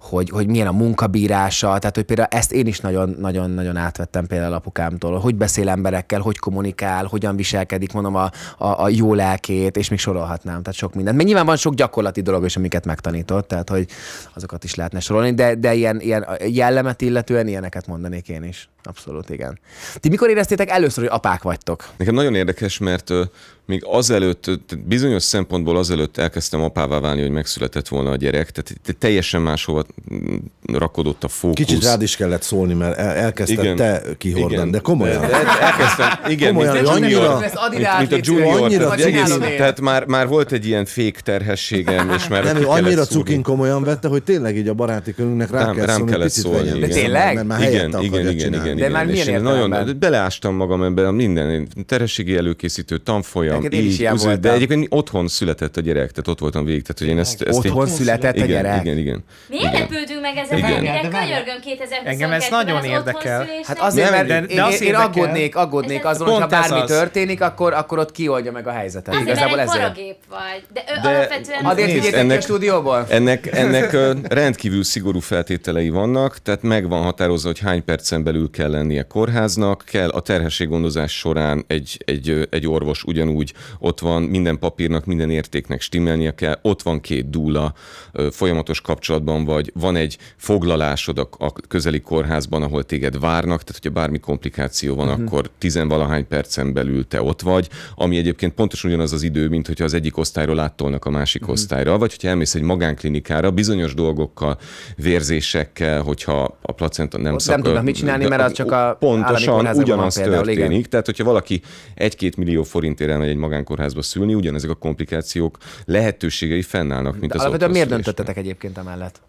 hogy, hogy milyen a munkabírása. Tehát, hogy például ezt én is nagyon-nagyon átvettem például apukámtól, hogy beszél emberekkel, hogy kommunikál, hogyan viselkedik, mondom, a, a, a jó lelkét, és még sorolhatnám. Tehát sok mindent. Mert nyilván van sok gyakorlati dolog is, amiket megtanított, tehát, hogy azokat is lehetne sorolni, de, de ilyen, ilyen jellemet illetően ilyeneket mondanék én is. Abszolút, igen. Ti mikor éreztétek először, hogy apák vagytok? Nekem nagyon érdekes érdekes, mert még azelőtt, bizonyos szempontból azelőtt elkezdtem apává válni, hogy megszületett volna a gyerek, tehát teljesen máshova rakodott a fókusz. Kicsit rád is kellett szólni, mert elkezdted igen, te kihordani, igen, de komolyan. De elkezdtem, igen, komolyan, mint, a junior, mint, mint a junior, annyira tehát, egész, tehát már, már volt egy ilyen fék terhességem, és már Nem, ő annyira cukin komolyan vette, hogy tényleg így a baráti körünknek rá, rám, kell rám kellett szólni. Vegyen, de tényleg? Mert már igen, igen, igen, igen, De már milyen Nagyon beleástam magam ebben minden terhességi előkészítő tanfolyam, voltam. Neked én is ilyen voltam. De egyébként otthon született a gyerek, tehát ott voltam végig. Tehát, hogy én ezt, ezt otthon én... született igen, a gyerek? Igen, igen. Miért igen. lepődünk meg ezen? Igen. Igen. Könyörgöm 2022 Engem ez nagyon érdekel. Hát azért, nem, mert de, de én, én, aggódnék, aggódnék azon, hogy ha bármi történik, akkor, akkor ott kioldja meg a helyzetet. Azért, Igazából mert egy paragép vagy. De, de alapvetően... Azért figyeltek ennek, a stúdióból? Ennek, ennek rendkívül szigorú feltételei vannak, tehát meg van határozva, hogy hány percen belül kell lennie kórháznak, kell a terhességgondozás során egy, egy, egy orvos ugyanúgy hogy ott van minden papírnak, minden értéknek stimmelnie kell, ott van két dúla, folyamatos kapcsolatban vagy, van egy foglalásod a, közeli kórházban, ahol téged várnak, tehát hogyha bármi komplikáció van, uh-huh. akkor tizenvalahány percen belül te ott vagy, ami egyébként pontosan ugyanaz az idő, mint hogyha az egyik osztályról áttolnak a másik uh-huh. osztályra, vagy hogyha elmész egy magánklinikára, bizonyos dolgokkal, vérzésekkel, hogyha a placenta nem szakad. Nem tudnak mit csinálni, mert az csak a Pontosan ugyanaz történik, tehát hogyha valaki egy-két millió forintért elmegy egy magánkórházba szülni, ugyanezek a komplikációk lehetőségei fennállnak, mint De az Alapvetően miért döntöttetek egyébként emellett?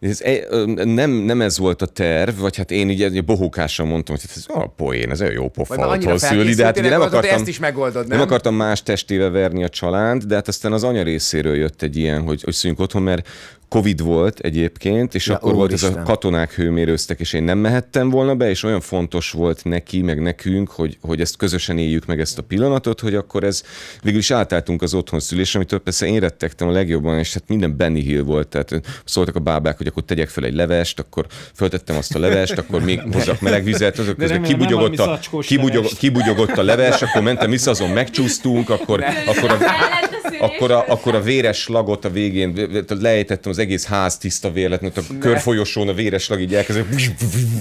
Ez, eh, nem, nem ez volt a terv, vagy hát én így bohókással mondtam, hogy hát ez a ah, poén, ez olyan jó pofa szülni, de hát ugye nem akartam, ezt is megoldod, nem? nem? akartam más testével verni a család, de hát aztán az anya részéről jött egy ilyen, hogy, hogy szüljünk otthon, mert Covid volt egyébként, és ja, akkor volt Isten. ez a katonák hőmérőztek, és én nem mehettem volna be, és olyan fontos volt neki, meg nekünk, hogy, hogy ezt közösen éljük meg ezt a pillanatot, hogy akkor ez végül is átálltunk az otthon szülésre, amitől persze én rettegtem a legjobban, és hát minden Benny Hill volt, tehát szóltak a bábák, hogy akkor tegyek fel egy levest, akkor föltettem azt a levest, akkor még hozzak meleg vizet, azok közben kibugyogott a, kibugyogott a leves, akkor mentem vissza, azon megcsúsztunk, akkor, akkor a, akkor a, akkor a véres lagot a végén lejtettem az egész ház tiszta mert a ne. körfolyosón a véres lag így elkezdett,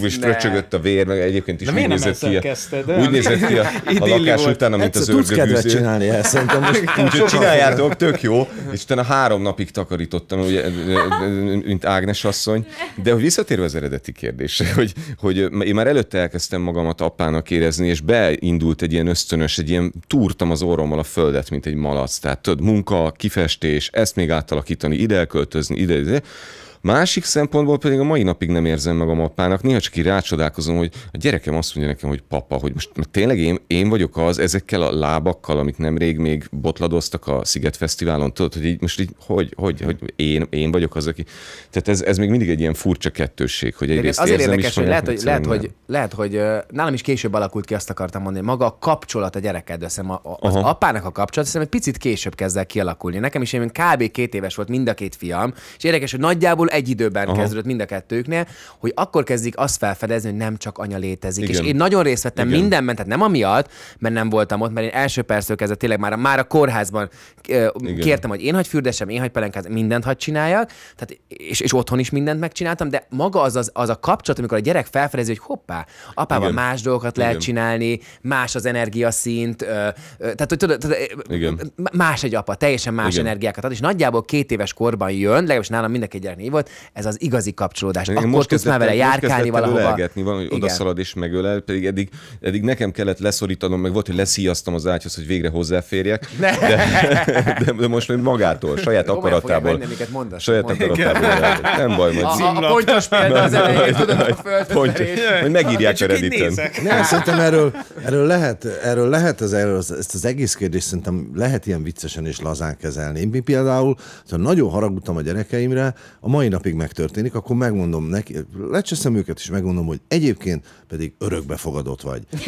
és fröcsögött a vér, meg egyébként is úgy nézett ki. A, kezdted, úgy nézett ki a, a lakás utána, mint az kedvet csinálni el, eh? szerintem. Úgyhogy csináljátok, tök jó. És utána három napig takarítottam, ugye, eh, eh, mint Ágnes asszony. De hogy visszatérve az eredeti kérdésre, hogy, hogy én már előtte elkezdtem magamat apának érezni, és beindult egy ilyen ösztönös, egy ilyen túrtam az orrommal a földet, mint egy malac. Tehát tudod, munka, kifestés, ezt még átalakítani, ide elköltözni, ide, ide. Másik szempontból pedig a mai napig nem érzem magam apának. Néha csak így rácsodálkozom, hogy a gyerekem azt mondja nekem, hogy papa, hogy most tényleg én, én vagyok az ezekkel a lábakkal, amik nemrég még botladoztak a Sziget Fesztiválon, tudod, hogy így most így, hogy, hogy, hogy én, én vagyok az, aki... Tehát ez, ez még mindig egy ilyen furcsa kettősség, hogy egyrészt Azért érzem, érdekes, hogy lehet, hogy, lehet, hogy, lehet, hogy nálam is később alakult ki, azt akartam mondani, maga a kapcsolat a gyerekeddel, a, az Aha. apának a kapcsolat, hiszem egy picit később kezd el kialakulni. Nekem is én kb. két éves volt mind a két fiam, és érdekes, hogy nagyjából egy időben Aha. kezdődött mind a kettőknél, hogy akkor kezdik azt felfedezni, hogy nem csak anya létezik. Igen. És én nagyon részt vettem Igen. mindenben, tehát nem amiatt, mert nem voltam ott, mert én első perctől kezdve tényleg már, már a kórházban Igen. kértem, hogy én hagy fürdessem, én hagy pelenkázom, mindent hagy csináljak, tehát, és, és otthon is mindent megcsináltam, de maga az, az, az a kapcsolat, amikor a gyerek felfedezi, hogy hoppá, apával Igen. más dolgokat Igen. lehet csinálni, más az energiaszint, ö, ö, tehát hogy tudod, tudod Igen. más egy apa, teljesen más Igen. energiákat ad, és nagyjából két éves korban jön, legalábbis nálam mindenki gyereknél volt, volt, ez az igazi kapcsolódás. Én Akkor most tudsz már vele járkálni valahova. Ölelgetni, van, hogy odaszalad és megölel, pedig eddig, eddig nekem kellett leszorítanom, meg volt, hogy leszíjaztam az ágyhoz, hogy végre hozzáférjek. De, de, de, most még magától, saját akaratából. saját akaratából. Nem baj, majd. A, a pontos példa az elején, tudod, a Hogy megírják a Redditen. Nem, szerintem erről, erről lehet, erről lehet az, erről, ezt az egész kérdést szerintem lehet ilyen viccesen és lazán kezelni. Én például szóval nagyon haragudtam a gyerekeimre, a mai napig megtörténik, akkor megmondom neki, lecseszem őket, és megmondom, hogy egyébként pedig örökbefogadott vagy. és,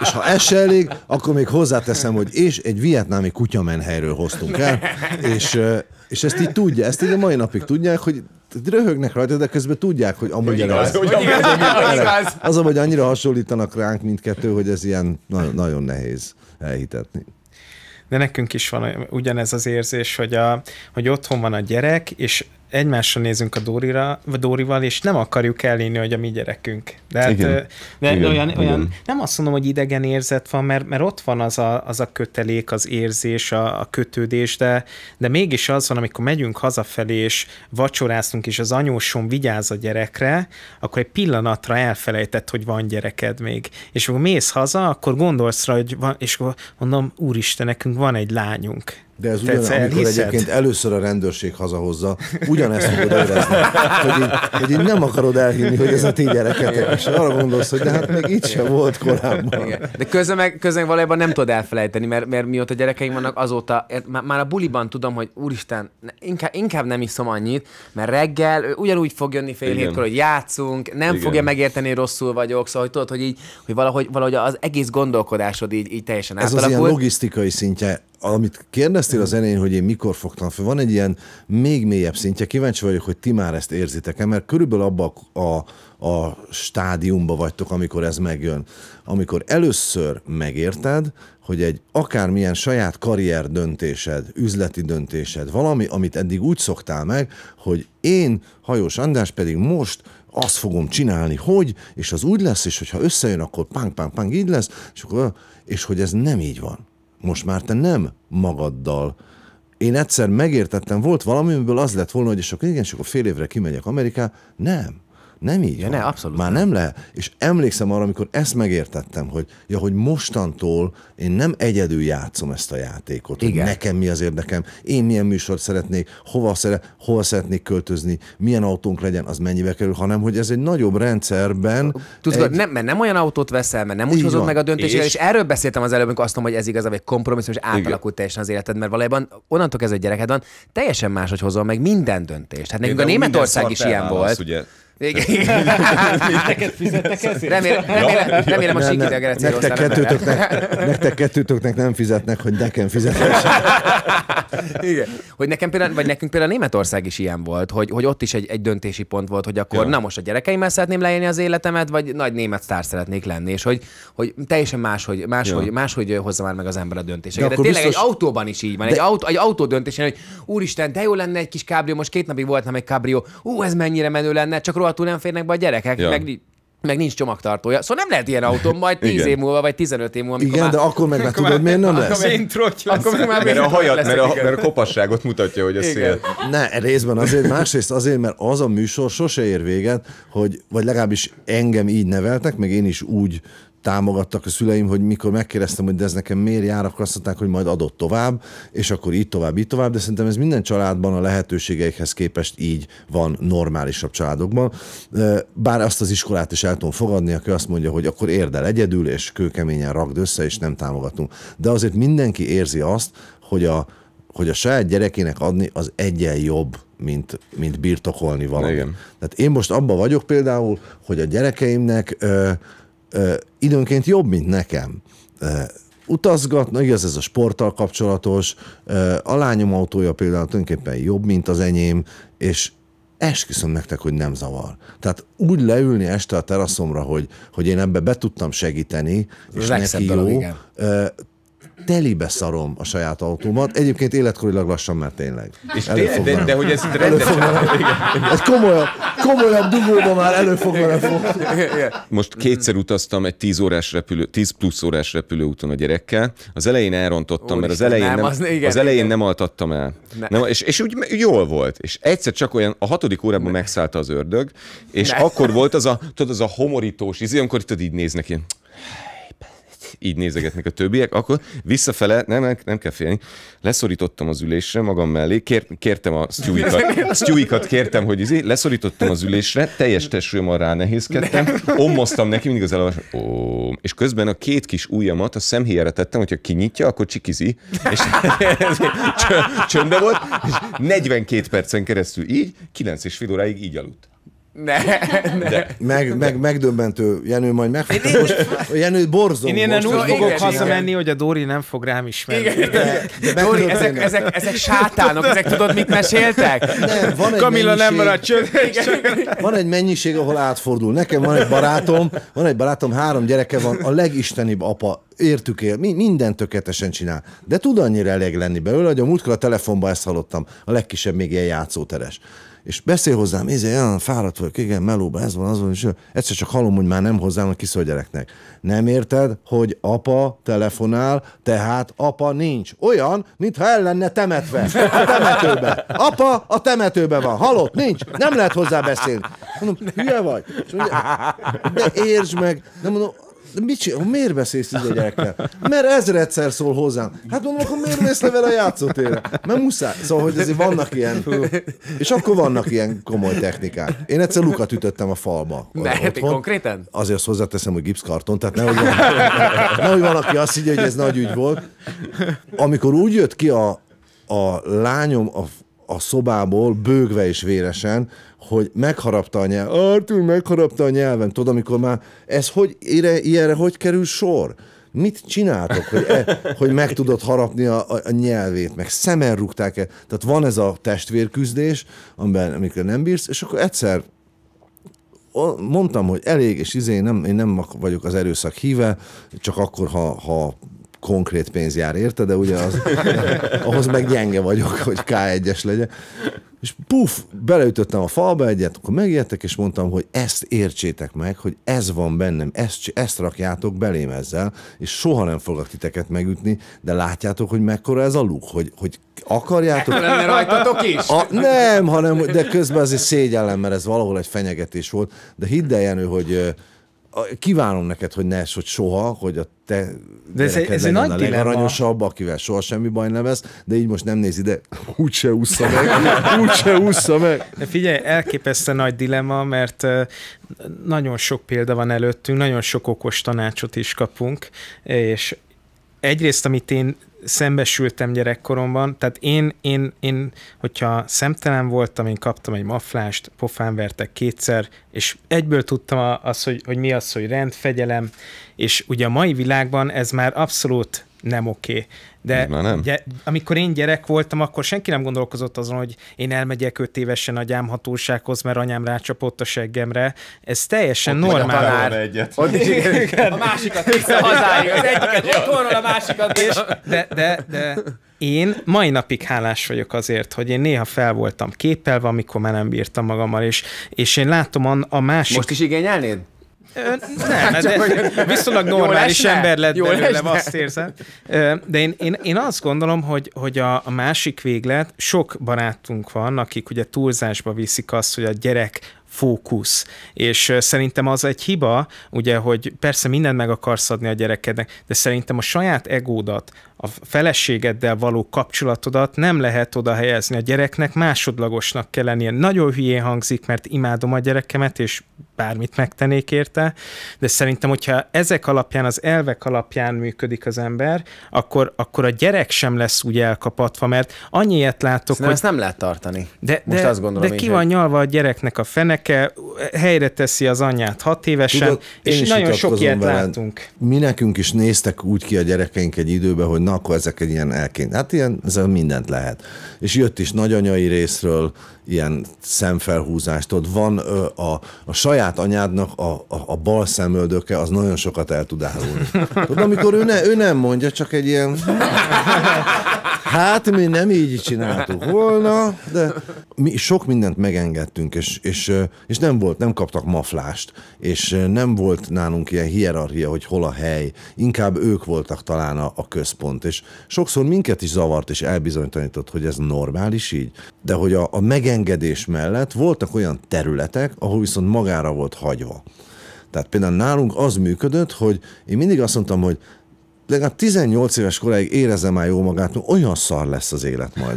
és ha ez se elég, akkor még hozzáteszem, hogy és egy vietnámi kutyamenhelyről hoztunk el, és, és ezt így tudja, ezt így a mai napig tudják, hogy röhögnek rajta, de közben tudják, hogy amúgy igaz, igaz, igaz, az, hogy annyira hasonlítanak ránk mindkettő, hogy ez ilyen na- nagyon nehéz elhitetni de nekünk is van ugyanez az érzés, hogy, a, hogy otthon van a gyerek, és egymásra nézünk a Dórira, vagy Dórival, és nem akarjuk elérni, hogy a mi gyerekünk. De, hát, igen. de igen, olyan, igen. olyan, nem azt mondom, hogy idegen érzet van, mert, mert ott van az a, az a kötelék, az érzés, a, a kötődés, de, de mégis az van, amikor megyünk hazafelé, és vacsoráztunk, és az anyósom vigyáz a gyerekre, akkor egy pillanatra elfelejtett, hogy van gyereked még. És akkor mész haza, akkor gondolsz rá, hogy van, és akkor mondom, úristen, nekünk van egy lányunk. De ez ugyanaz, amikor hiszed? egyébként először a rendőrség hazahozza, ugyanezt fogod érezni. Hogy így, hogy így nem akarod elhinni, hogy ez a ti gyereket, és arra gondolsz, hogy de hát még itt sem volt korábban. Igen. De közben meg, közben meg valójában nem tudod elfelejteni, mert, mert mióta gyerekeim vannak, azóta már, már a buliban tudom, hogy úristen, inkább, inkább nem iszom annyit, mert reggel ugyanúgy fog jönni fél Igen. hétkor, hogy játszunk, nem Igen. fogja megérteni, hogy rosszul vagyok, szóval hogy tudod, hogy így, hogy valahogy, valahogy az egész gondolkodásod így, így teljesen ez átalakul. Ez az ilyen logisztikai szintje amit kérdeztél az mm. elején, hogy én mikor fogtam fel, van egy ilyen még mélyebb szintje, kíváncsi vagyok, hogy ti már ezt érzitek-e, mert körülbelül abba a, a stádiumba vagytok, amikor ez megjön. Amikor először megérted, hogy egy akármilyen saját karrier döntésed, üzleti döntésed, valami, amit eddig úgy szoktál meg, hogy én, Hajós András pedig most azt fogom csinálni, hogy, és az úgy lesz, és hogyha összejön, akkor pang, pang, pang, így lesz, és, akkor, és hogy ez nem így van most már te nem magaddal én egyszer megértettem, volt valami, amiből az lett volna, hogy és akkor igen, és akkor fél évre kimegyek Amerikába? Nem. Nem így ja, van. Ne, abszolút Már nem. lehet, És emlékszem arra, amikor ezt megértettem, hogy ja, hogy mostantól én nem egyedül játszom ezt a játékot, Igen. hogy nekem mi az érdekem, én milyen műsort szeretnék, hova, szere, hova szeretnék költözni, milyen autónk legyen, az mennyibe kerül, hanem hogy ez egy nagyobb rendszerben. Tudod, egy... nem, mert nem olyan autót veszel, mert nem úgy hozod meg a döntést, és... és erről beszéltem az előbb, amikor azt mondom, hogy ez igazából egy kompromisszum, és átalakult teljesen az életed, mert valójában onnantól egy gyereked van, teljesen máshogy hozol meg minden döntést. Hát nekünk a Németország is ilyen volt. Ugye, igen. fizettek ezért? Remélem, remélem, remélem a Siki de nektek kettőtöknek, nektek kettőtöknek nem fizetnek, hogy nekem fizet. Igen. Hogy nekem például, vagy nekünk például Németország is ilyen volt, hogy, hogy ott is egy, egy döntési pont volt, hogy akkor ja. na most a gyerekeimmel szeretném leélni az életemet, vagy nagy német sztár szeretnék lenni, és hogy, hogy teljesen máshogy, máshogy, ja. máshogy hozza már meg az ember a döntéseket. De, de tényleg biztos... egy autóban is így van, de... egy, autó, egy autó döntésen, hogy úristen, de jó lenne egy kis kábrió, most két napig nem egy kábrió, ú, ez mennyire menő lenne, csak róla rohadtul nem férnek be a gyerekek, ja. meg meg nincs csomagtartója. Szóval nem lehet ilyen autó, majd 10 év múlva, vagy 15 év múlva. Igen, már... de akkor meg már tudod, miért nem lesz? Akkor meg már mert, a hajat, lesz, mert, a, mert a kopasságot mutatja, hogy a szél. Ne, részben azért, másrészt azért, mert az a műsor sose ér véget, hogy, vagy legalábbis engem így neveltek, meg én is úgy támogattak a szüleim, hogy mikor megkérdeztem, hogy de ez nekem miért jár, akkor azt mondták, hogy majd adott tovább, és akkor így tovább, így tovább, de szerintem ez minden családban a lehetőségeikhez képest így van normálisabb családokban. Bár azt az iskolát is el tudom fogadni, aki azt mondja, hogy akkor érdel egyedül, és kőkeményen rakd össze, és nem támogatunk. De azért mindenki érzi azt, hogy a, hogy a saját gyerekének adni az egyen jobb, mint, mint birtokolni valamit. Tehát én most abban vagyok például, hogy a gyerekeimnek ö, ö, időnként jobb, mint nekem. Utazgatna, igaz, ez a sporttal kapcsolatos, a lányom autója például tulajdonképpen jobb, mint az enyém, és esküszöm nektek, hogy nem zavar. Tehát úgy leülni este a teraszomra, hogy, hogy én ebbe be tudtam segíteni, és neki jó, dolog, igen telibe szarom a saját autómat. Egyébként életkorilag lassan mert tényleg. És tényleg, de, de, hogy ez rendesen... Ez komolyabb, komolyabb dugóba már elő fog Most kétszer utaztam egy 10 órás repülő, 10 plusz órás repülőúton a gyerekkel. Az elején elrontottam, Ó, mert az elején nem, nem az, igen, az elején igen. nem altattam el. Ne. Nem, és, és úgy jól volt. És egyszer csak olyan, a hatodik órában ne. megszállta az ördög, és ne. akkor volt az a, tudod, az a homorítós izé, amikor tudod így néznek ilyen így nézegetnek a többiek, akkor visszafele, nem, nem nem kell félni, leszorítottam az ülésre magam mellé, kér, kértem a sztyújikat, kat kértem, hogy izé, leszorítottam az ülésre, teljes testvéremmel rá nehézkedtem, ommoztam neki, mindig az elolvas, ó, és közben a két kis ujjamat a szemhéjára tettem, hogyha kinyitja, akkor csikizi, és csöndbe volt, és 42 percen keresztül így, 9 és fél óráig így aludt. Ne, ne. De. Meg, meg, megdöbbentő, Jenő majd megfogta. Most, Jenő borzom. Én ilyen úgy fogok hazamenni, hogy a Dori nem fog rám ismerni. Igen. De, de Dori, ezek, ezek, ezek sátánok, ezek tudod, mit meséltek? Nem, van egy Kamilla mennyiség, nem marad csönd. Van egy mennyiség, ahol átfordul. Nekem van egy barátom, van egy barátom, három gyereke van, a legistenibb apa értük él, minden tökéletesen csinál. De tud annyira elég lenni belőle, hogy a múltkor a telefonban ezt hallottam, a legkisebb még ilyen játszóteres és beszél hozzám, egy izé, olyan fáradt vagyok, igen, melóba, ez van, az van, és egyszer csak hallom, hogy már nem hozzám, a kiszol gyereknek. Nem érted, hogy apa telefonál, tehát apa nincs. Olyan, mintha el lenne temetve a temetőbe. Apa a temetőbe van, halott, nincs, nem lehet hozzá beszélni. Mondom, hülye vagy? És mondja, de értsd meg, de mondom, mit csinál, miért beszélsz így a gyerekkel? Mert ezredszer szól hozzám. Hát mondom, akkor miért mész le vele a játszótérre? Mert muszáj. Szóval, hogy azért vannak ilyen, és akkor vannak ilyen komoly technikák. Én egyszer lukat ütöttem a falba. Ne, konkrétan? Azért azt hozzáteszem, hogy gipszkarton, tehát nehogy van, nehogy van, aki azt így hogy ez nagy ügy volt. Amikor úgy jött ki a, a lányom a, a szobából, bőgve és véresen, hogy megharapta a nyelv, Artur megharapta a nyelvem, tudod, amikor már ez hogy, ére, ilyenre hogy kerül sor? Mit csináltok, hogy, e, hogy meg tudod harapni a, a, a nyelvét, meg szemen rúgták el. Tehát van ez a testvérküzdés, amiben amikor nem bírsz, és akkor egyszer mondtam, hogy elég, és izé, nem, én nem vagyok az erőszak híve, csak akkor, ha, ha konkrét pénz jár érte, de ugye az, ahhoz meg gyenge vagyok, hogy K1-es legyen. És puf, beleütöttem a falba egyet, akkor megijedtek, és mondtam, hogy ezt értsétek meg, hogy ez van bennem, ezt, ezt rakjátok belém ezzel, és soha nem fogok titeket megütni, de látjátok, hogy mekkora ez a luk, hogy, hogy akarjátok... Nem rajtatok is? A, nem, hanem, de közben azért szégyellem, mert ez valahol egy fenyegetés volt, de hidd el, Jenő, hogy kívánom neked, hogy ne hogy soha, hogy a te de ez, egy, ez egy nagy a legaranyosabb, akivel soha semmi baj nem lesz, de így most nem néz ide, úgyse ússza meg, úgyse ússza meg. De figyelj, elképesztő nagy dilemma, mert nagyon sok példa van előttünk, nagyon sok okos tanácsot is kapunk, és egyrészt, amit én szembesültem gyerekkoromban, tehát én, én, én, hogyha szemtelen voltam, én kaptam egy maflást, pofán vertek kétszer, és egyből tudtam az, hogy, hogy mi az, hogy rend, fegyelem, és ugye a mai világban ez már abszolút nem oké. Okay. De nem. Gy- amikor én gyerek voltam, akkor senki nem gondolkozott azon, hogy én elmegyek öt évesen a gyámhatósághoz, mert anyám rácsapott a seggemre. Ez teljesen Ott normál. Egyet. a másikat vissza egyiket a másikat is. De, de, de én mai napig hálás vagyok azért, hogy én néha fel voltam képelve, amikor már nem bírtam magammal, és, és én látom a, a másik... Most is igényelnéd? nem, hát de viszonylag normális esne, ember lett jól belőle, esne. azt érzem. De én, én, én azt gondolom, hogy, hogy a, a másik véglet, sok barátunk van, akik ugye túlzásba viszik azt, hogy a gyerek fókusz. És szerintem az egy hiba, ugye, hogy persze mindent meg akarsz adni a gyerekednek, de szerintem a saját egódat, a feleségeddel való kapcsolatodat nem lehet oda helyezni a gyereknek, másodlagosnak kell lennie. Nagyon hülyén hangzik, mert imádom a gyerekemet, és bármit megtennék érte, de szerintem, hogyha ezek alapján, az elvek alapján működik az ember, akkor, akkor a gyerek sem lesz úgy elkapatva, mert annyi ilyet látok, szerintem hogy... ezt nem lehet tartani. De, Most de, azt gondolom de ki van nyalva a gyereknek a feneke, helyre teszi az anyját hat évesen, Tudod, és nagyon sok ilyet veled. látunk. Mi nekünk is néztek úgy ki a gyerekeink egy időben, hogy na, akkor ezek egy ilyen elként. Hát ilyen, ez mindent lehet. És jött is nagyanyai részről ilyen szemfelhúzást, ott van ö, a, a saját saját anyádnak a, a, a bal szemöldöke az nagyon sokat el tud állulni. Tudod, amikor ő, ne, ő nem mondja, csak egy ilyen... Hát mi nem így csináltuk volna, de mi sok mindent megengedtünk, és, és, és nem volt, nem kaptak maflást, és nem volt nálunk ilyen hierarchia, hogy hol a hely, inkább ők voltak talán a, a központ, és sokszor minket is zavart és elbizonytalanított, hogy ez normális így, de hogy a, a megengedés mellett voltak olyan területek, ahol viszont magára volt hagyva. Tehát például nálunk az működött, hogy én mindig azt mondtam, hogy legalább 18 éves koráig érezze már jó magát, mert olyan szar lesz az élet majd.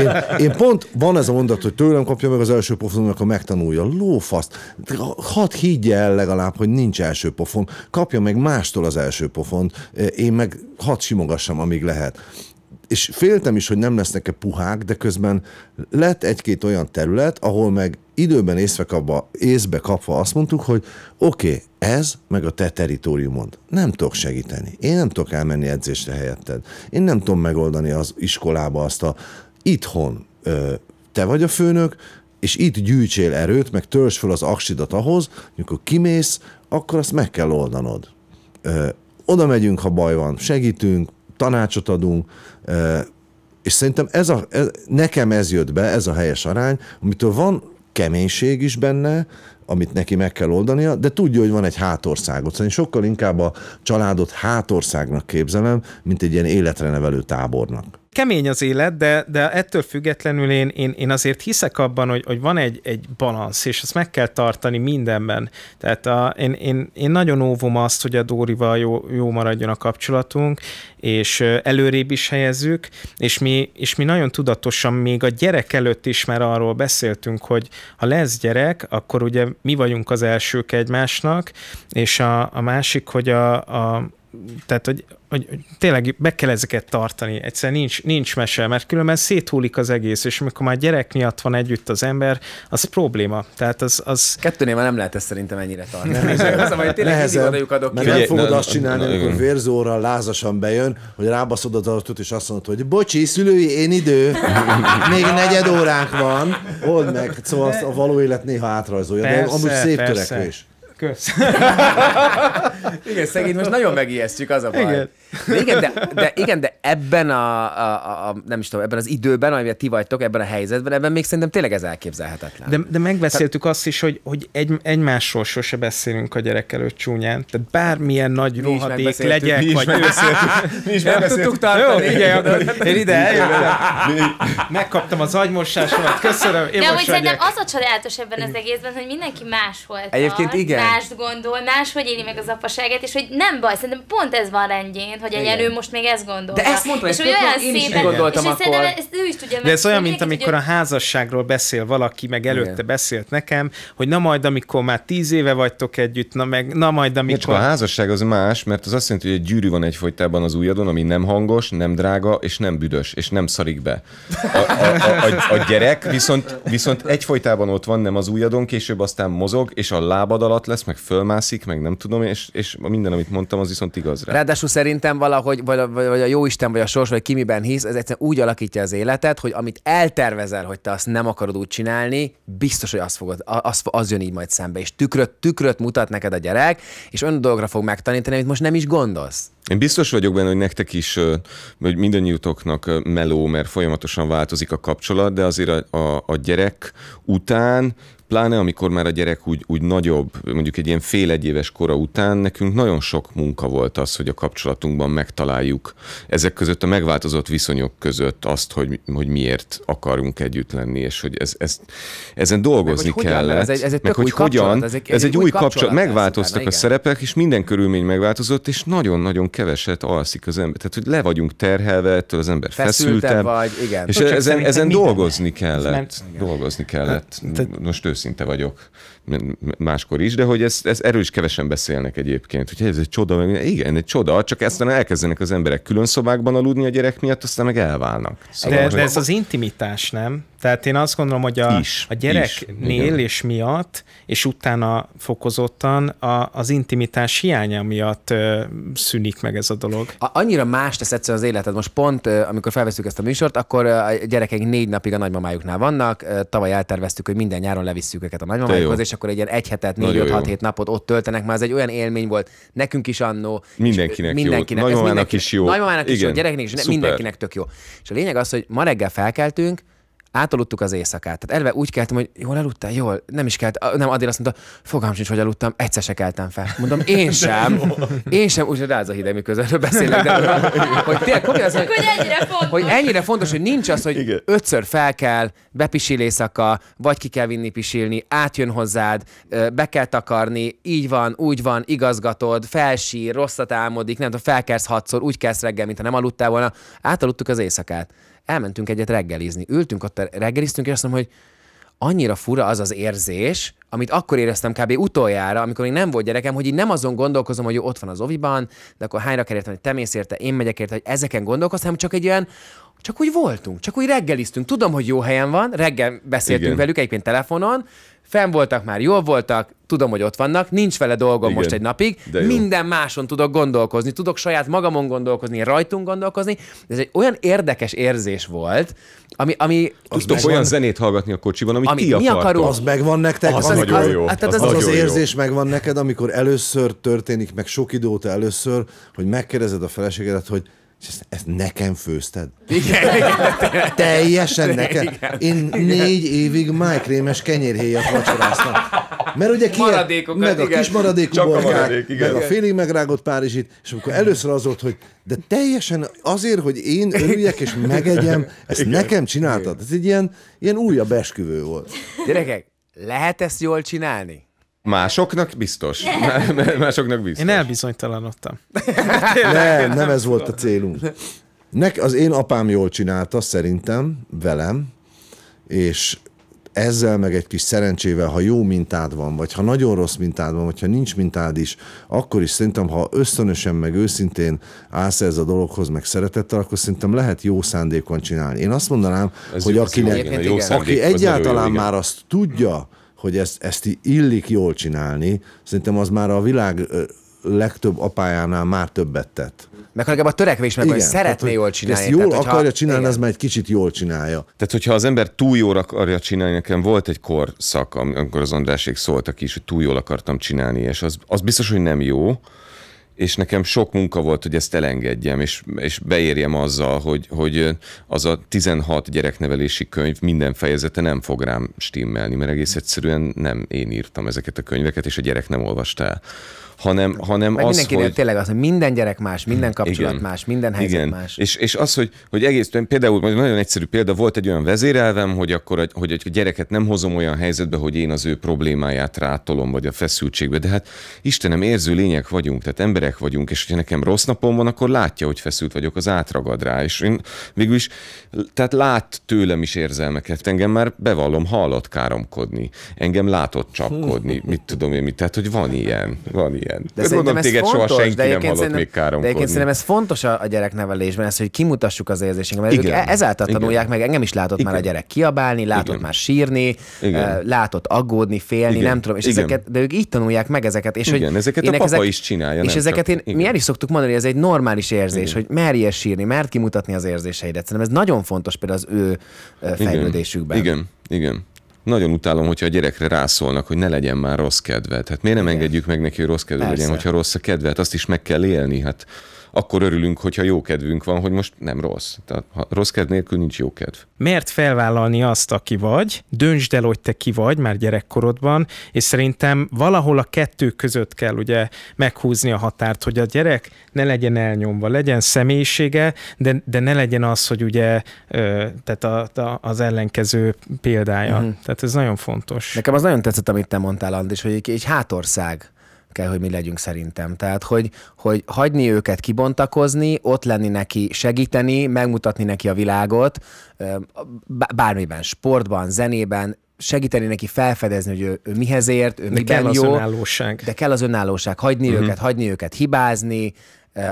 Én, én pont, van ez a mondat, hogy tőlem kapja meg az első pofon, akkor megtanulja. Lófaszt. Hadd higgye el legalább, hogy nincs első pofon. Kapja meg mástól az első pofont, én meg hadd simogassam, amíg lehet és féltem is, hogy nem lesznek-e puhák, de közben lett egy-két olyan terület, ahol meg időben észbe kapva, észbe kapva azt mondtuk, hogy oké, okay, ez meg a te teritoriumod. Nem tudok segíteni. Én nem tudok elmenni edzésre helyetted. Én nem tudom megoldani az iskolába azt a itthon ö, te vagy a főnök, és itt gyűjtsél erőt, meg törzs fel az aksidat ahhoz, amikor kimész, akkor azt meg kell oldanod. Ö, oda megyünk, ha baj van, segítünk, tanácsot adunk, és szerintem ez a, ez, nekem ez jött be, ez a helyes arány, amitől van keménység is benne, amit neki meg kell oldania, de tudja, hogy van egy hátországot. Szóval én sokkal inkább a családot hátországnak képzelem, mint egy ilyen életre nevelő tábornak kemény az élet, de, de ettől függetlenül én, én, én azért hiszek abban, hogy, hogy van egy, egy balansz, és ezt meg kell tartani mindenben. Tehát a, én, én, én nagyon óvom azt, hogy a Dórival jó, jó maradjon a kapcsolatunk, és előrébb is helyezzük, és mi, és mi nagyon tudatosan még a gyerek előtt is már arról beszéltünk, hogy ha lesz gyerek, akkor ugye mi vagyunk az elsők egymásnak, és a, a másik, hogy a, a tehát, hogy, hogy tényleg be kell ezeket tartani, egyszerűen nincs, nincs mese, mert különben széthúlik az egész, és amikor már gyerek miatt van együtt az ember, az probléma. Tehát az... az... Kettőnél már nem lehet ezt szerintem ennyire tartani. az a hogy tényleg mindig adok ki. Nem fogod azt csinálni, amikor vérzóra lázasan bejön, hogy rábaszod az adatot, és azt mondod, hogy bocsi, szülői, én idő, még negyed óránk van, old meg. Szóval a való élet néha átrajzolja, de amúgy szép törekvés. Kösz. Igen, szegény, most nagyon megijesztjük, az a baj. Igen. De igen, de, de, igen, de ebben a, a, a, nem is tudom, ebben az időben, amiben ti vagytok, ebben a helyzetben, ebben még szerintem tényleg ez elképzelhetetlen. De, de megbeszéltük tehát, azt is, hogy, hogy egy, egymásról sose beszélünk a gyerek előtt csúnyán. Tehát bármilyen nagy rohadék legyen, mi is vagy mi is nem tudtuk tartani. Jó, figyelj, akkor én ide Megkaptam az agymosásomat, köszönöm. Én de hogy szerintem az a csodálatos ebben az egészben, hogy mindenki más volt. Egyébként igen. mást gondol, máshogy éli meg az apaságát, és hogy nem baj, szerintem pont ez van rendjén, hogy egy egyelő most még ezt gondolja. De ezt mondtam, és ezt olyan én szépen, is gondoltam és akkor. Ezt, ezt ő is tudja De ez olyan, mint amikor a házasságról beszél valaki, meg előtte Igen. beszélt nekem, hogy na majd, amikor már tíz éve vagytok együtt, na, meg, na majd, amikor... Csak a házasság az más, mert az azt jelenti, hogy egy gyűrű van egyfolytában az újadon, ami nem hangos, nem drága, és nem büdös, és nem szarik be. A, a, a, a, a gyerek viszont, viszont egyfolytában ott van, nem az újadon, később aztán mozog, és a lábad alatt lesz, meg fölmászik, meg nem tudom, és, és minden, amit mondtam, az viszont igaz rá. Ráadásul szerintem Isten valahogy, vagy, vagy, a jó Isten, vagy a sors, vagy ki miben hisz, ez egyszerűen úgy alakítja az életet, hogy amit eltervezel, hogy te azt nem akarod úgy csinálni, biztos, hogy azt fogod, az, az jön így majd szembe, és tükröt, tükröt mutat neked a gyerek, és olyan dologra fog megtanítani, amit most nem is gondolsz. Én biztos vagyok benne, hogy nektek is, hogy mindannyiutoknak meló, mert folyamatosan változik a kapcsolat, de azért a, a, a gyerek után pláne amikor már a gyerek úgy, úgy nagyobb, mondjuk egy ilyen fél egyéves éves kora után, nekünk nagyon sok munka volt az, hogy a kapcsolatunkban megtaláljuk ezek között a megváltozott viszonyok között azt, hogy, hogy miért akarunk együtt lenni, és hogy ez, ez, ezen dolgozni meg, hogy kellett. Ez egy, ez egy meg hogy hogyan, ez egy, ez egy új kapcsolat. kapcsolat megváltoztak utána, a szerepek, és minden körülmény megváltozott, és nagyon-nagyon keveset alszik az ember. Tehát, hogy le vagyunk terhelve, ettől az ember feszültebb. vagy, igen. És ezen, ezen dolgozni kellett. Nem... Dolgozni kellett. Most ő őszinte vagyok máskor is, de hogy ez, ez erről is kevesen beszélnek egyébként, hogy ez egy csoda, meg igen, egy csoda, csak aztán elkezdenek az emberek külön szobákban aludni a gyerek miatt, aztán meg elválnak. Szóval de, de ez az intimitás, nem? Tehát én azt gondolom, hogy a, is, a gyereknél is, és miatt, és utána fokozottan a, az intimitás hiánya miatt ö, szűnik meg ez a dolog. A, annyira más tesz egyszerűen az életed. Most pont, ö, amikor felveszük ezt a műsort, akkor a gyerekek négy napig a nagymamájuknál vannak. Tavaly elterveztük, hogy minden nyáron levisszük őket a nagymamájukhoz, és akkor egy ilyen egy hetet, négy, öt, hat, hét napot ott töltenek, már ez egy olyan élmény volt. Nekünk is annó. Mindenkinek, mindenkinek jó. Nagymamának is jó. Nagyon is jó, gyereknek is, mindenkinek tök jó. És a lényeg az, hogy ma reggel felkeltünk, átaludtuk az éjszakát. Tehát elve úgy keltem, hogy jól aludtál, jól, nem is kelt. Nem, addig azt mondta, fogalmam sincs, hogy aludtam, egyszer se keltem fel. Mondom, én sem. én sem, úgyhogy ráz a hideg, miközben beszélek. De, hogy tényleg, komolyan, az, hogy, ennyire fontos. hogy ennyire fontos, hogy nincs az, hogy Igen. ötször fel kell, bepisil éjszaka, vagy ki kell vinni pisilni, átjön hozzád, be kell takarni, így van, úgy van, igazgatod, felsír, rosszat álmodik, nem tudom, felkelsz hatszor, úgy kezd reggel, mintha nem aludtál volna. Átaludtuk az éjszakát elmentünk egyet reggelizni. Ültünk ott, reggeliztünk, és azt mondom, hogy annyira fura az az érzés, amit akkor éreztem kb. utoljára, amikor még nem volt gyerekem, hogy így nem azon gondolkozom, hogy jó, ott van az oviban, de akkor hányra kell érteni, hogy te mész érte, én megyek érte, hogy ezeken gondolkoztam, hanem csak egy ilyen, csak úgy voltunk, csak úgy reggeliztünk. Tudom, hogy jó helyen van, reggel beszéltünk Igen. velük egyébként telefonon, fenn voltak már, jól voltak, tudom, hogy ott vannak, nincs vele dolgom Igen, most egy napig, minden máson tudok gondolkozni, tudok saját magamon gondolkozni, rajtunk gondolkozni. Ez egy olyan érdekes érzés volt, ami... ami Azt tudok olyan zenét hallgatni a kocsiban, amit ami ti mi akarunk. Az megvan nektek? Hát az, az nagyon az, jó. Hát, az, az, az, az érzés jó. megvan neked, amikor először történik, meg sok idő először, hogy megkérdezed a feleségedet, hogy és ezt, ezt nekem főzted? Igen, igen. Teljesen nekem. Igen, Én négy évig májkrémes kenyérhéjat vacsoráztam. Mert ugye ki meg a igen. kis maradékú Csak borkák, a maradék, meg a félig megrágott párizsit, és amikor először az volt, hogy de teljesen azért, hogy én örüljek és megegyem, ezt igen. nekem csináltad. Ez egy ilyen, ilyen újabb esküvő volt. Gyerekek, lehet ezt jól csinálni? Másoknak biztos. Másoknak biztos. Én elbizonytalanodtam. nem, nem ez volt a célunk. Nek, az én apám jól csinálta, szerintem, velem, és ezzel meg egy kis szerencsével, ha jó mintád van, vagy ha nagyon rossz mintád van, vagy ha nincs mintád is, akkor is szerintem, ha ösztönösen, meg őszintén állsz ez a dologhoz, meg szeretettel, akkor szerintem lehet jó szándékon csinálni. Én azt mondanám, ez hogy akinek, aki egyáltalán jó, már azt tudja, hogy ezt, ezt illik jól csinálni, szerintem az már a világ legtöbb apájánál már többet tett. Meg legalább a törekvés meg, igen, hogy szeretné tehát, jól csinálni. Ezt jól tehát, akarja akarja csinálni, igen. az már egy kicsit jól csinálja. Tehát, hogyha az ember túl jól akarja csinálni, nekem volt egy korszak, amikor az Andrásék szóltak is, hogy túl jól akartam csinálni, és az, az biztos, hogy nem jó, és nekem sok munka volt, hogy ezt elengedjem, és, és beérjem azzal, hogy, hogy az a 16 gyereknevelési könyv minden fejezete nem fog rám stimmelni, mert egész egyszerűen nem én írtam ezeket a könyveket, és a gyerek nem olvasta el hanem, hanem az, mindenkinél hogy... tényleg az, hogy minden gyerek más, minden kapcsolat igen, más, minden helyzet igen. más. És, és az, hogy, hogy egész, például nagyon egyszerű példa, volt egy olyan vezérelvem, hogy akkor egy, hogy egy gyereket nem hozom olyan helyzetbe, hogy én az ő problémáját rátolom, vagy a feszültségbe, de hát Istenem, érző lények vagyunk, tehát emberek vagyunk, és hogyha nekem rossz napom van, akkor látja, hogy feszült vagyok, az átragad rá, és én végül is, tehát lát tőlem is érzelmeket, engem már bevallom, hallott káromkodni, engem látott csapkodni, mit tudom én mit, tehát hogy van ilyen, van ilyen igen. De mondom, ez téged fontos, soha senki de nem hallott még káromkodni. De egyébként szerintem ez fontos a, gyereknevelésben, ez, hogy kimutassuk az érzésünket, mert Igen. E- ezáltal tanulják meg, engem is látott Igen. már a gyerek kiabálni, látott Igen. már sírni, e, Igen. látott aggódni, félni, Igen. nem tudom, és Igen. ezeket, de ők így tanulják meg ezeket. És hogy Igen, ezeket a papa ezek, is csinálja. És ezeket én, mi el is szoktuk mondani, hogy ez egy normális érzés, hogy merje sírni, mert kimutatni az érzéseidet. Szerintem ez nagyon fontos például az ő fejlődésükben. Igen. Igen nagyon utálom, hogyha a gyerekre rászólnak, hogy ne legyen már rossz kedved. Hát miért nem Igen. engedjük meg neki, hogy rossz kedve legyen, hogyha rossz a kedvet, hát azt is meg kell élni. Hát akkor örülünk, hogyha jó kedvünk van, hogy most nem rossz. Tehát ha rossz kedv nélkül nincs jó kedv. Mert felvállalni azt, aki vagy, döntsd el, hogy te ki vagy már gyerekkorodban, és szerintem valahol a kettő között kell ugye meghúzni a határt, hogy a gyerek ne legyen elnyomva, legyen személyisége, de, de ne legyen az, hogy ugye tehát a, a, az ellenkező példája. Mm-hmm. Tehát ez nagyon fontos. Nekem az nagyon tetszett, amit te mondtál, Andis, hogy egy, egy hátország kell, hogy mi legyünk szerintem. Tehát, hogy, hogy hagyni őket kibontakozni, ott lenni neki, segíteni, megmutatni neki a világot, bármiben, sportban, zenében, segíteni neki felfedezni, hogy ő, ő mihez ért, ő de miben kell jó. az önállóság. De kell az önállóság. Hagyni uh-huh. őket, hagyni őket hibázni,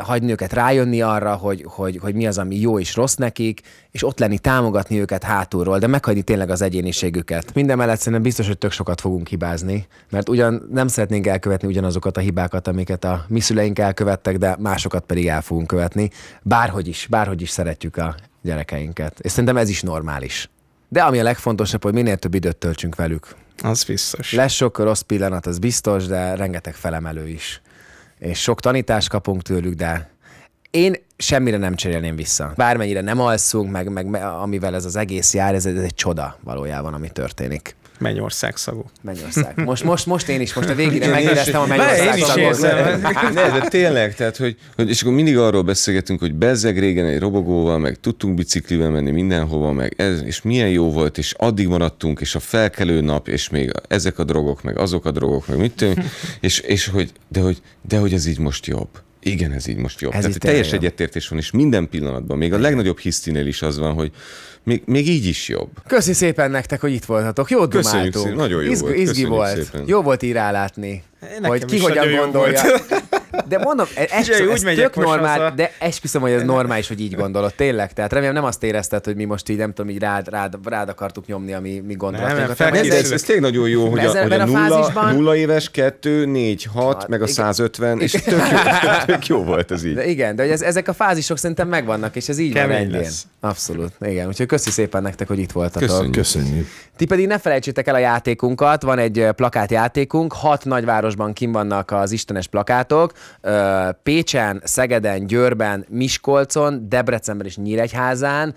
hagyni őket rájönni arra, hogy, hogy, hogy mi az, ami jó és rossz nekik, és ott lenni, támogatni őket hátulról, de meghagyni tényleg az egyéniségüket. Minden mellett szerintem biztos, hogy tök sokat fogunk hibázni, mert ugyan nem szeretnénk elkövetni ugyanazokat a hibákat, amiket a mi szüleink elkövettek, de másokat pedig el fogunk követni, bárhogy is, bárhogy is szeretjük a gyerekeinket. És szerintem ez is normális. De ami a legfontosabb, hogy minél több időt töltsünk velük. Az biztos. Lesz sok rossz pillanat, az biztos, de rengeteg felemelő is és sok tanítást kapunk tőlük, de én semmire nem cserélném vissza. Bármennyire nem alszunk, meg, meg amivel ez az egész jár, ez, ez egy csoda valójában, ami történik. Mennyország szagú. Mennyország. Most, most, most én is, most a végére megéreztem a Mennyország én szagot. de tényleg, tehát, hogy, hogy, és akkor mindig arról beszélgetünk, hogy bezzeg régen egy robogóval, meg tudtunk biciklivel menni mindenhova, meg ez, és milyen jó volt, és addig maradtunk, és a felkelő nap, és még ezek a drogok, meg azok a drogok, meg mit tőlem, és, és hogy, de hogy, de hogy ez így most jobb. Igen, ez így most jobb. Ez Tehát teljes egyetértés van, és minden pillanatban, még a legnagyobb hisztinél is az van, hogy még, még így is jobb. Köszi szépen nektek, hogy itt voltatok. Jó dumáltunk. Szépen, nagyon jó Izg- volt. Izgi volt. Szépen. Jó volt így rálátni. Nekem hogy ki hogyan gondolja. Volt. De mondom, e- ez, ez, ez, megy tök normál, haza. de esküszöm, hogy ez normális, hogy így gondolod, tényleg. Tehát remélem nem azt érezted, hogy mi most így nem tudom, így rád, rád, rád akartuk nyomni, ami mi gondolatunk. Nem, ez, ez, ez tényleg nagyon jó, hogy a, hogy a, a nulla, fázisban... nulla éves, kettő, négy, hat, hát, meg a igen. 150, és tök jó, tök jó volt ez így. De igen, de hogy ez, ezek a fázisok szerintem megvannak, és ez így Kemény van rendjén. Abszolút, igen. Úgyhogy köszi szépen nektek, hogy itt voltatok. Köszönjük. Köszönjük. Ti pedig ne felejtsétek el a játékunkat, van egy plakátjátékunk, hat nagyvárosban kim vannak az istenes plakátok, Pécsen, Szegeden, Győrben, Miskolcon, Debrecenben és Nyíregyházán,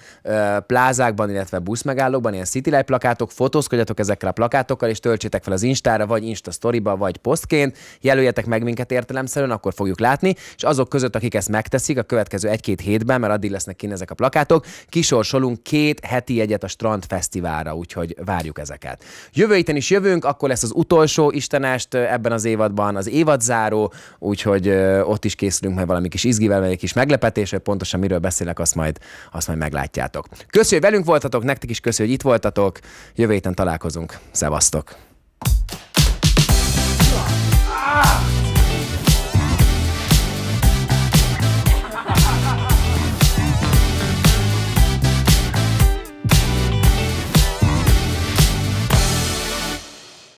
plázákban, illetve buszmegállókban ilyen City Life plakátok, fotózkodjatok ezekkel a plakátokkal, és töltsétek fel az Instára, vagy Insta Storyba, vagy posztként, jelöljetek meg minket értelemszerűen, akkor fogjuk látni, és azok között, akik ezt megteszik a következő egy-két hétben, mert addig lesznek kin ezek a plakátok, kisorsolunk két heti egyet a Strand Fesztiválra, úgyhogy várjuk ezeket. Jövő héten is jövünk, akkor lesz az utolsó istenást ebben az évadban, az évadzáró, úgyhogy ott is készülünk majd valami kis izgivel, egy kis meglepetés, hogy pontosan miről beszélek, azt majd, azt majd meglátjátok. Köszönjük, hogy velünk voltatok, nektek is köszönjük, hogy itt voltatok. Jövő héten találkozunk. Szevasztok! Ah!